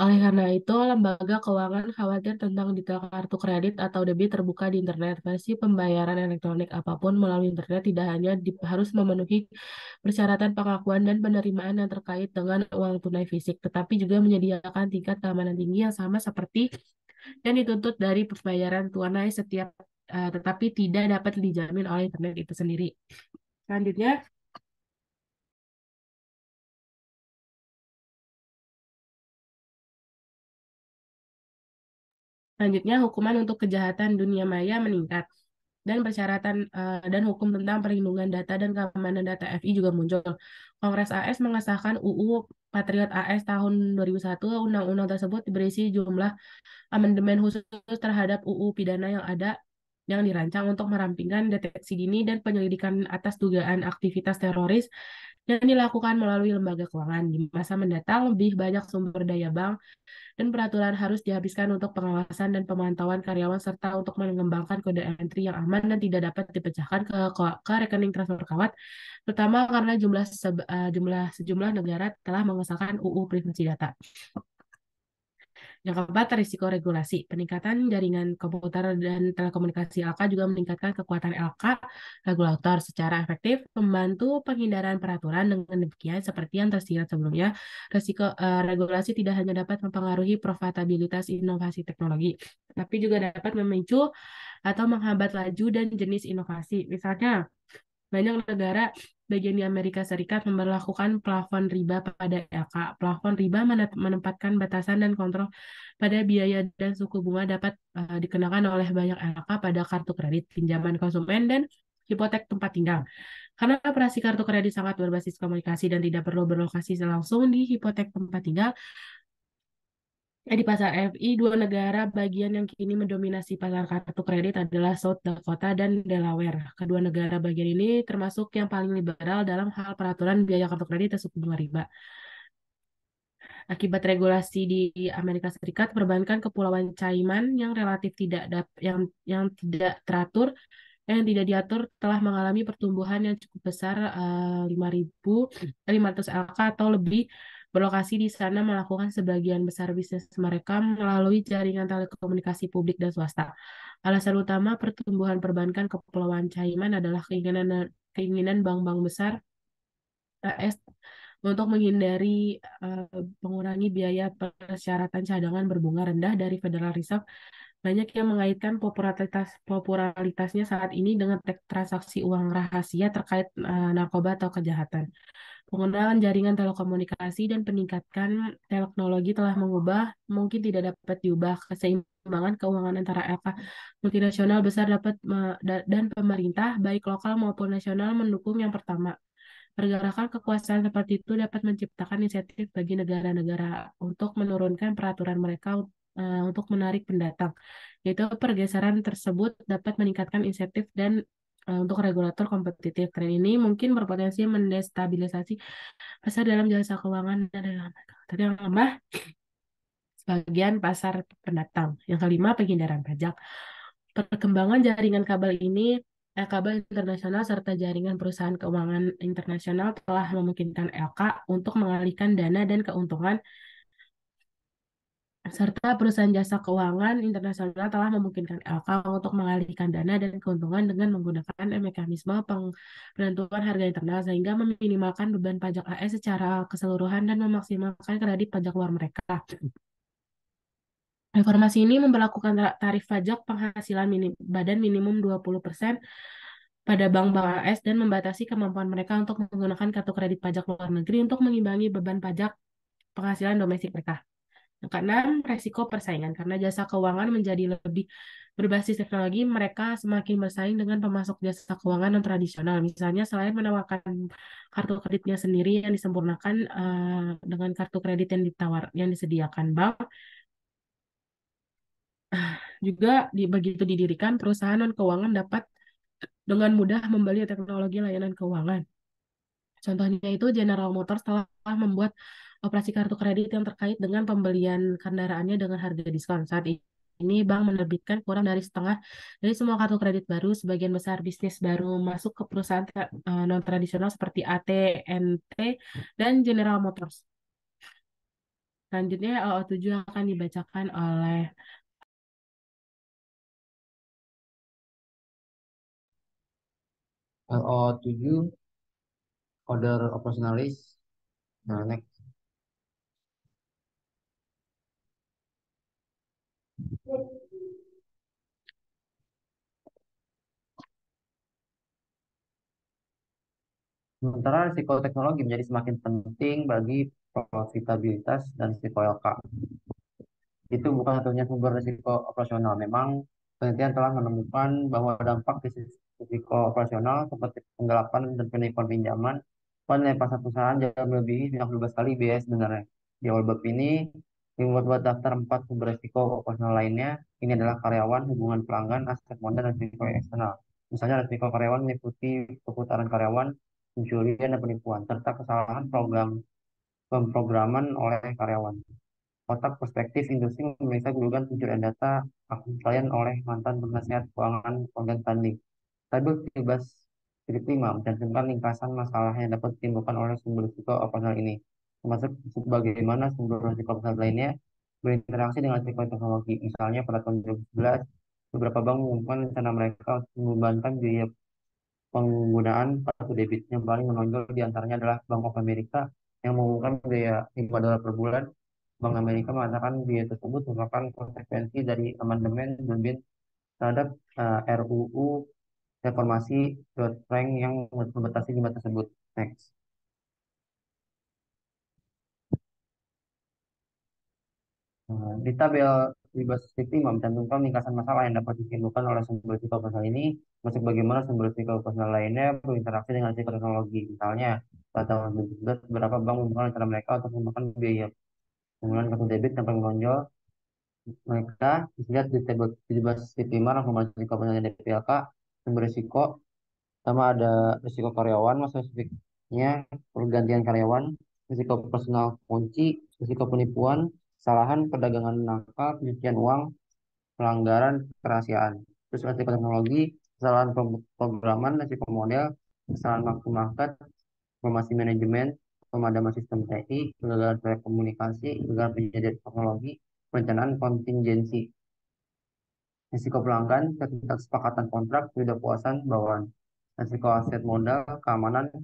Oleh karena itu, lembaga keuangan khawatir tentang detail kartu kredit atau debit terbuka di internet. Versi pembayaran elektronik apapun melalui internet tidak hanya harus memenuhi persyaratan pengakuan dan penerimaan yang terkait dengan uang tunai fisik, tetapi juga menyediakan tingkat keamanan tinggi yang sama seperti yang dituntut dari pembayaran tunai setiap, uh, tetapi tidak dapat dijamin oleh internet
itu sendiri. Selanjutnya, Selanjutnya, hukuman untuk kejahatan dunia maya meningkat dan persyaratan uh, dan hukum
tentang perlindungan data dan keamanan data FI juga muncul. Kongres AS mengesahkan UU Patriot AS tahun 2001. Undang-undang tersebut berisi jumlah amandemen khusus terhadap UU pidana yang ada yang dirancang untuk merampingkan deteksi dini dan penyelidikan atas dugaan aktivitas teroris yang dilakukan melalui lembaga keuangan. Di masa mendatang, lebih banyak sumber daya bank dan peraturan harus dihabiskan untuk pengawasan dan pemantauan karyawan serta untuk mengembangkan kode entry yang aman dan tidak dapat dipecahkan ke, ke, ke rekening transfer kawat, terutama karena jumlah eh, jumlah sejumlah negara telah mengesahkan UU privasi data. Yang keempat, risiko regulasi. Peningkatan jaringan komputer dan telekomunikasi LK juga meningkatkan kekuatan LK regulator secara efektif, membantu penghindaran peraturan dengan demikian seperti yang tersirat sebelumnya. Risiko uh, regulasi tidak hanya dapat mempengaruhi profitabilitas inovasi teknologi, tapi juga dapat memicu atau menghambat laju dan jenis inovasi. Misalnya, banyak negara bagian di Amerika Serikat memperlakukan plafon riba pada LK. Plafon riba menempatkan batasan dan kontrol pada biaya dan suku bunga dapat uh, dikenakan oleh banyak LK pada kartu kredit, pinjaman konsumen, dan hipotek tempat tinggal. Karena operasi kartu kredit sangat berbasis komunikasi dan tidak perlu berlokasi langsung di hipotek tempat tinggal, Eh, di pasar FI, dua negara bagian yang kini mendominasi pasar kartu kredit adalah South Dakota dan Delaware. Kedua negara bagian ini termasuk yang paling liberal dalam hal peraturan biaya kartu kredit dan suku bunga riba. Akibat regulasi di Amerika Serikat, perbankan Kepulauan Cayman yang relatif tidak yang yang tidak teratur eh, yang tidak diatur telah mengalami pertumbuhan yang cukup besar uh, 5.500 LK atau lebih berlokasi di sana melakukan sebagian besar bisnis mereka melalui jaringan telekomunikasi publik dan swasta. Alasan utama pertumbuhan perbankan Kepulauan Caiman adalah keinginan keinginan bank-bank besar AS untuk menghindari uh, mengurangi biaya persyaratan cadangan berbunga rendah dari Federal Reserve banyak yang mengaitkan popularitas popularitasnya saat ini dengan transaksi uang rahasia terkait uh, narkoba atau kejahatan. Pengenalan jaringan telekomunikasi dan peningkatan teknologi telah mengubah, mungkin tidak dapat diubah, keseimbangan keuangan antara LK multinasional besar dapat dan pemerintah, baik lokal maupun nasional, mendukung yang pertama. Pergerakan kekuasaan seperti itu dapat menciptakan inisiatif bagi negara-negara untuk menurunkan peraturan mereka uh, untuk menarik pendatang. Yaitu pergeseran tersebut dapat meningkatkan insentif dan uh, untuk regulator kompetitif. Tren ini mungkin berpotensi mendestabilisasi pasar dalam jasa keuangan dan tadi yang lemah sebagian pasar pendatang. Yang kelima penghindaran pajak. Perkembangan jaringan kabel ini eh, kabel internasional serta jaringan perusahaan keuangan internasional telah memungkinkan LK untuk mengalihkan dana dan keuntungan serta perusahaan jasa keuangan internasional telah memungkinkan LK untuk mengalihkan dana dan keuntungan dengan menggunakan mekanisme penentuan harga internal sehingga meminimalkan beban pajak AS secara keseluruhan dan memaksimalkan kredit pajak luar mereka. Reformasi ini memperlakukan tarif pajak penghasilan minim, badan minimum 20% pada bank-bank AS dan membatasi kemampuan mereka untuk menggunakan kartu kredit pajak luar negeri untuk mengimbangi beban pajak penghasilan domestik mereka. Yang keenam, resiko persaingan. Karena jasa keuangan menjadi lebih berbasis teknologi, mereka semakin bersaing dengan pemasok jasa keuangan yang tradisional. Misalnya, selain menawarkan kartu kreditnya sendiri yang disempurnakan uh, dengan kartu kredit yang ditawar yang disediakan bank, juga di, begitu didirikan perusahaan non keuangan dapat dengan mudah membeli teknologi layanan keuangan. Contohnya itu General Motors telah membuat operasi kartu kredit yang terkait dengan pembelian kendaraannya dengan harga diskon. Saat ini bank menerbitkan kurang dari setengah dari semua kartu kredit baru. Sebagian besar bisnis baru masuk ke perusahaan eh, non tradisional seperti AT, NT, dan General Motors.
Selanjutnya eh, OO7 akan dibacakan oleh
LO7 eh, order operationalis. Nah, next. Sementara risiko teknologi menjadi semakin penting bagi profitabilitas dan risiko LK. Itu bukan satunya sumber risiko operasional. Memang penelitian telah menemukan bahwa dampak risiko operasional seperti penggelapan dan penipuan pinjaman penilaian pasar perusahaan jauh melebihi 12 kali biaya sebenarnya. Di awal ini, Dibuat-buat daftar 4 risiko operasional lainnya, ini adalah karyawan, hubungan pelanggan, aspek modal, dan risiko eksternal. Misalnya risiko karyawan meliputi perputaran karyawan, pencurian, dan penipuan, serta kesalahan program pemrograman oleh karyawan. Kotak perspektif industri memeriksa gulungan pencurian data akun klien oleh mantan penasihat keuangan konten tanding. Tabel 17 titik 5 mencantumkan ringkasan masalah yang dapat ditimbulkan oleh sumber risiko operasional ini termasuk bagaimana sumber risiko usaha lainnya berinteraksi dengan sektor teknologi. Misalnya pada tahun 2011, beberapa bank mengumumkan rencana mereka untuk membebankan biaya penggunaan kartu debit yang paling menonjol diantaranya adalah Bank of America yang mengumumkan biaya 5 dolar per bulan. Bank Amerika mengatakan biaya tersebut merupakan konsekuensi dari amandemen debit terhadap uh, eh, RUU reformasi Dodd-Frank yang membatasi jumlah tersebut. Next. Di eh, tabel dibasis City mencantumkan ringkasan masalah yang dapat ditimbulkan oleh sumber risiko personal ini, masuk bagaimana sumber risiko personal lainnya berinteraksi dengan teknologi Misalnya, tahun 2017, berapa bank menggunakan cara mereka untuk memakan biaya kemudian kartu debit yang paling menonjol. Mereka dilihat di tabel di basis imam reformasi psikosoial dan DPLK, sumber risiko, sama ada risiko karyawan, maksudnya spesifiknya pergantian karyawan, risiko personal kunci, risiko penipuan, kesalahan perdagangan nangka, pencucian uang, pelanggaran kerahasiaan. Terus resiko teknologi, kesalahan pemrograman, resiko model, kesalahan waktu market, informasi manajemen, pemadaman sistem TI, kegagalan telekomunikasi, kegagalan penyediaan teknologi, perencanaan kontingensi, risiko pelanggan, sepakatan kontrak, puasan bawaan, risiko aset modal, keamanan,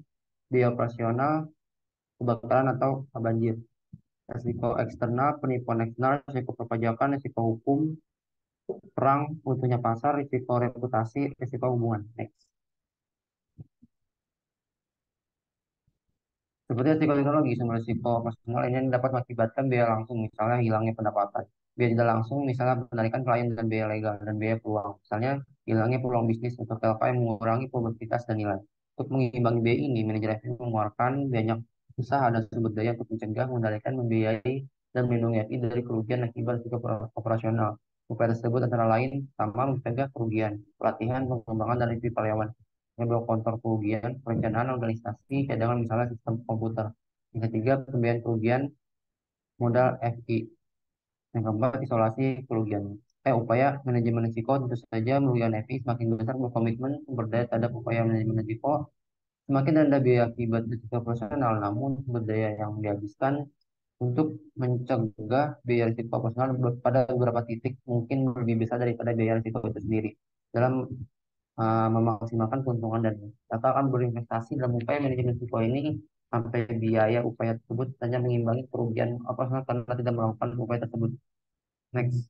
biaya operasional, kebakaran atau banjir risiko eksternal, penipuan eksternal, risiko perpajakan, risiko hukum, perang, butuhnya pasar, risiko reputasi, risiko hubungan. Next. Seperti risiko teknologi, sumber risiko personal ini dapat mengakibatkan biaya langsung, misalnya hilangnya pendapatan. Biaya tidak langsung, misalnya penarikan klien dan biaya legal dan biaya peluang. Misalnya hilangnya peluang bisnis untuk LKM mengurangi produktivitas dan nilai. Untuk mengimbangi biaya ini, manajer FI mengeluarkan banyak usaha dan sumber daya untuk mencegah, mengendalikan, membiayai, dan melindungi FI dari kerugian akibat risiko operasional. Upaya tersebut antara lain sama mencegah kerugian, pelatihan, pengembangan, dan FI karyawan, Yang kontrol kerugian, perencanaan organisasi, cadangan misalnya sistem komputer. Yang ketiga, pembiayaan kerugian modal FI. Yang keempat, isolasi kerugian. Eh, upaya manajemen risiko tentu saja merugikan FI semakin besar berkomitmen sumber terhadap upaya manajemen risiko Semakin rendah biaya akibat risiko operasional, namun sumber daya yang dihabiskan untuk mencegah biaya risiko operasional pada beberapa titik mungkin lebih besar daripada biaya risiko itu sendiri. Dalam uh, memaksimalkan keuntungan dan Tata akan berinvestasi dalam upaya manajemen risiko ini sampai biaya upaya tersebut hanya mengimbangi kerugian operasional karena tidak melakukan upaya tersebut. Next.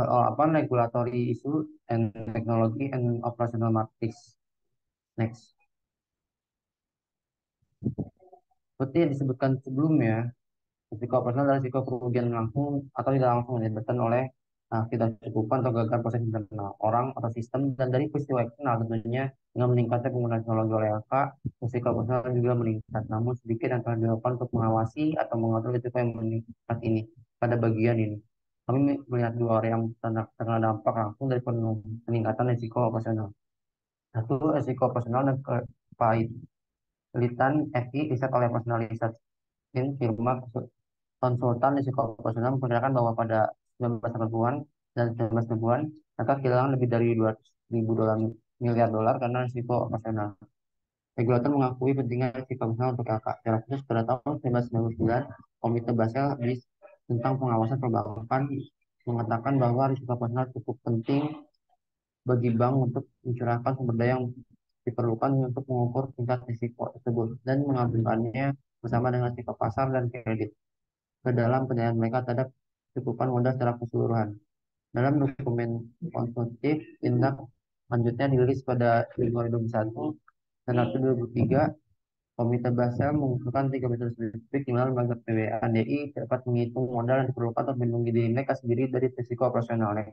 uh, apa regulatory issue and technology and operational matrix. Next. Seperti yang disebutkan sebelumnya, risiko operasional adalah risiko kerugian langsung atau tidak langsung disebabkan oleh uh, cukupan atau gagal proses internal orang atau sistem dan dari peristiwa eksternal tentunya dengan meningkatnya penggunaan teknologi oleh LK, risiko operasional juga meningkat. Namun sedikit yang telah dilakukan untuk mengawasi atau mengatur risiko yang meningkat ini pada bagian ini. Kami melihat dua area yang terkena dampak langsung dari peningkatan risiko operasional. Satu, risiko operasional dan kepahitlitan FI riset oleh personal research. In firma konsultan risiko operasional memperkirakan bahwa pada 1980-an dan 1990-an, maka kehilangan lebih dari 200 ribu dolar miliar dolar karena risiko operasional. Regulator mengakui pentingnya risiko operasional untuk kakak Secara khusus pada tahun 1999, Komite Basel di tentang pengawasan perbankan mengatakan bahwa risiko pasar cukup penting bagi bank untuk mencurahkan sumber daya yang diperlukan untuk mengukur tingkat risiko tersebut dan mengambilkannya bersama dengan risiko pasar dan kredit ke dalam penilaian mereka terhadap cukupan modal secara keseluruhan. Dalam dokumen konsultif tindak lanjutnya dirilis pada 2021 dan 2023 Komite Bahasa mengusulkan tiga metode spesifik di mana lembaga PBA dapat menghitung modal yang diperlukan untuk melindungi diri mereka sendiri dari risiko operasionalnya.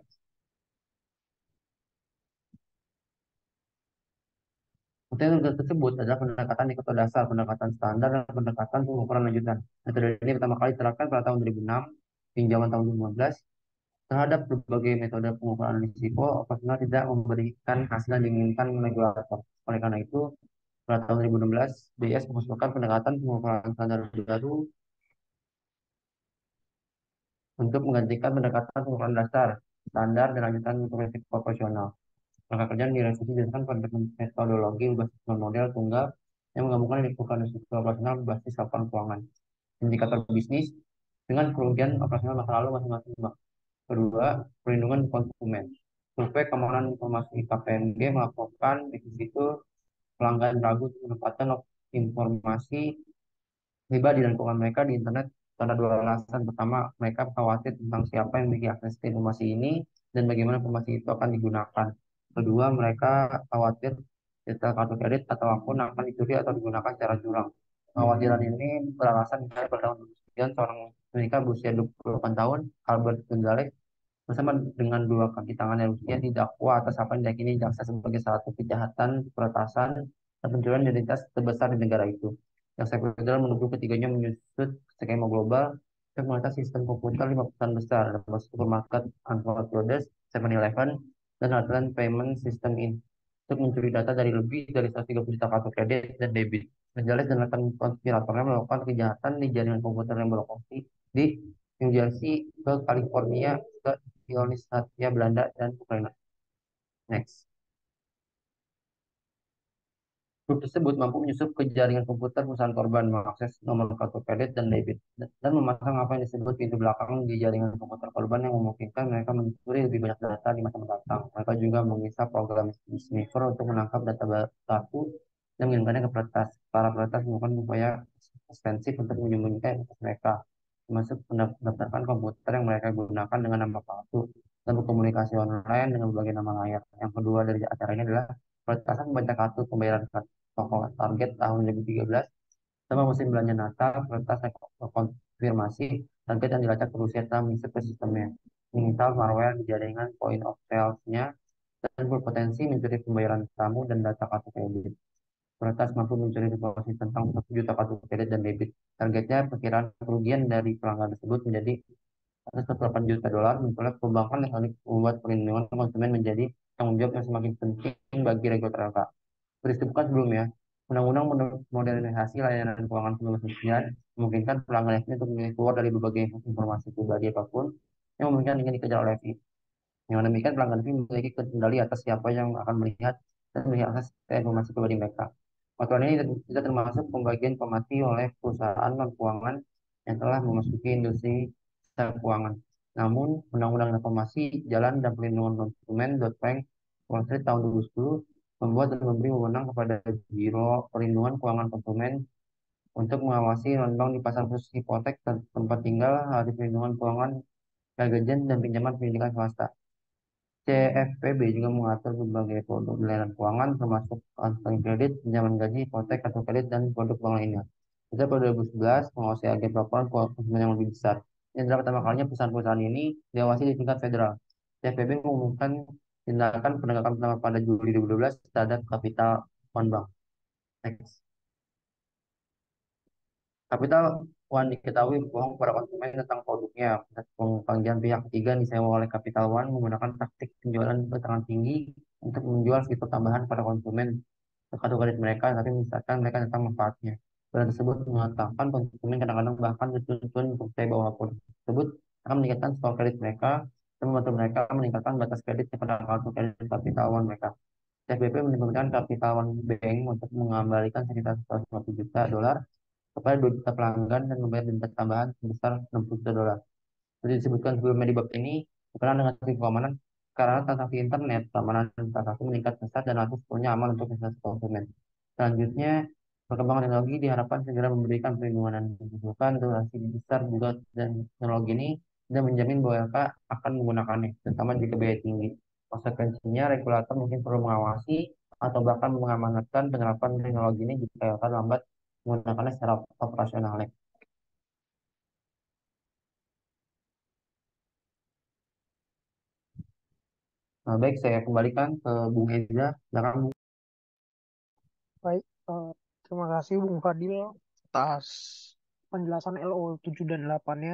Metode tersebut adalah pendekatan di kota dasar, pendekatan standar, dan pendekatan pengukuran lanjutan. Metode ini pertama kali diterapkan pada tahun 2006, pinjaman tahun 2015, terhadap berbagai metode pengukuran risiko operasional tidak memberikan hasil yang diinginkan regulator. Oleh karena itu, pada tahun 2016, BIS mengusulkan pendekatan pengukuran standar baru untuk menggantikan pendekatan pengukuran dasar, standar, dan lanjutan metodologi proporsional. Maka kerjaan direvisi dengan pada metodologi berbasis model tunggal yang menggabungkan lingkungan struktur operasional berbasis laporan keuangan, indikator bisnis, dengan kerugian operasional masa lalu masing-masing bank. Kedua, perlindungan konsumen. Survei Keamanan Informasi KPMG melaporkan di situ pelanggan ragu untuk menempatkan informasi tiba di lingkungan mereka di internet karena dua alasan. Pertama, mereka khawatir tentang siapa yang memiliki akses ke informasi ini dan bagaimana informasi itu akan digunakan. Kedua, mereka khawatir data kartu kredit atau akun akan dicuri atau digunakan secara curang. Kekhawatiran ini beralasan misalnya pada tahun 2009 seorang pendidikan berusia 28 tahun, Albert Gonzalez bersama dengan dua kaki tangan yang rusia didakwa atas apa yang diyakini jaksa sebagai satu kejahatan, peretasan, dan pencurian identitas terbesar di negara itu. Jaksa federal menuduh ketiganya menyusut skema global dan mengatasi sistem komputer lima perusahaan besar, termasuk supermarket Anwar Brothers, 7-Eleven, dan Heartland Payment System ini untuk mencuri data dari lebih dari 130 juta kartu kredit dan debit. Menjelas dan akan konspiratornya melakukan kejahatan di jaringan komputer yang berlokasi di New Jersey ke California ke Zionis Satya Belanda dan Ukraina. Next. Grup tersebut mampu menyusup ke jaringan komputer perusahaan korban, mengakses nomor kartu kredit dan debit, dan memasang apa yang disebut pintu belakang di jaringan komputer korban yang memungkinkan mereka mencuri lebih banyak data di masa mendatang. Mereka juga mengisap program sniffer untuk menangkap data baku dan mengirimkannya ke peretas. Para peretas melakukan upaya ekstensif untuk menyembunyikan mereka termasuk pendaftaran komputer yang mereka gunakan dengan nama palsu dan berkomunikasi online dengan berbagai nama layar. Yang kedua dari acaranya adalah peretasan pembaca kartu pembayaran toko target tahun 2013 sama musim belanja Natal, peretasan konfirmasi target yang dilacak perusahaan dalam mengisip ke sistemnya. Digital malware jaringan point of sales-nya dan berpotensi mencuri pembayaran tamu dan data kartu kredit prioritas mampu mencuri informasi tentang 1 juta kartu kredit dan debit. Targetnya perkiraan kerugian dari pelanggan tersebut menjadi 108 juta dolar. Menurut perbankan elektronik membuat perlindungan konsumen menjadi tanggung jawab yang semakin penting bagi regulator LK. Seperti sebelumnya, Undang-Undang Modernisasi Layanan Keuangan 1999 memungkinkan pelanggan FI untuk memilih keluar dari berbagai informasi pribadi apapun yang memungkinkan ingin dikejar oleh FI. Yang demikian pelanggan FI memiliki kendali atas siapa yang akan melihat dan melihat akses informasi pribadi mereka. Aturan ini tidak termasuk pembagian pemati oleh perusahaan non keuangan yang telah memasuki industri keuangan. Namun, Undang-Undang Reformasi Jalan dan Perlindungan Konsumen Bank frank Street tahun 2010 membuat dan memberi wewenang kepada Biro Perlindungan Keuangan Konsumen untuk mengawasi non di pasar khusus hipotek dan tempat tinggal, hari perlindungan keuangan, gajian, dan pinjaman pendidikan swasta. CFPB juga mengatur berbagai produk layanan keuangan termasuk transfer kredit, pinjaman gaji, hipotek, kartu kredit, dan produk bank lainnya. Kita pada 2011, mengawasi agen pelaporan konsumen yang lebih besar. Ini adalah pertama kalinya pesan perusahaan ini diawasi di tingkat federal. CFPB mengumumkan tindakan penegakan pertama pada Juli 2012 terhadap kapital bank. Next. Kapital Wan diketahui bohong kepada konsumen tentang produknya. Pengkajian pihak ketiga disewa oleh Capital One menggunakan taktik penjualan bertahan tinggi untuk menjual fitur tambahan pada konsumen terkait kredit mereka, tapi misalkan mereka tentang manfaatnya. Dan tersebut mengatakan konsumen kadang-kadang bahkan tertuntun untuk percaya bahwa produk tersebut akan meningkatkan skor kredit mereka dan membantu mereka meningkatkan batas kredit kepada kartu kredit Capital One mereka. CFBP menyebutkan Capital One Bank untuk mengembalikan sekitar 150 juta dolar kepada dua juta pelanggan dan membayar denda tambahan sebesar 60 juta dolar. Seperti disebutkan sebelumnya di bab ini, berkenaan dengan sisi keamanan, karena transaksi internet, keamanan transaksi meningkat pesat dan langsung sepenuhnya aman untuk investasi konsumen. Selanjutnya, perkembangan teknologi diharapkan segera memberikan perlindungan dan dibutuhkan durasi transaksi besar juga dan teknologi ini dan menjamin bahwa LK akan menggunakannya, terutama jika biaya tinggi. Konsekuensinya, regulator mungkin perlu mengawasi atau bahkan mengamanatkan penerapan teknologi ini jika LK lambat menggunakannya secara operasional. Nah, baik, saya kembalikan ke Bung Eza. Silakan, Bung.
Baik, uh, terima kasih Bung Fadil atas penjelasan LO 7 dan 8-nya.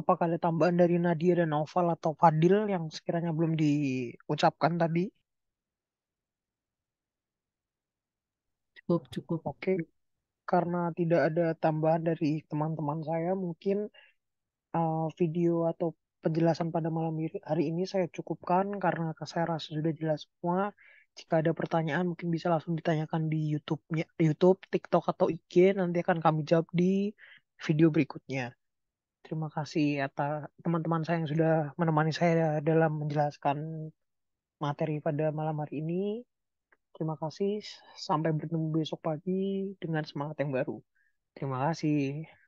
Apakah ada tambahan dari Nadia dan Noval atau Fadil yang sekiranya belum diucapkan tadi? Cukup, cukup. Oke. Okay karena tidak ada tambahan dari teman-teman saya, mungkin uh, video atau penjelasan pada malam hari ini saya cukupkan karena saya rasa sudah jelas semua. Jika ada pertanyaan mungkin bisa langsung ditanyakan di YouTube-nya, YouTube, TikTok atau IG nanti akan kami jawab di video berikutnya. Terima kasih atas teman-teman saya yang sudah menemani saya dalam menjelaskan materi pada malam hari ini.
Terima kasih. Sampai bertemu besok pagi dengan semangat yang baru. Terima kasih.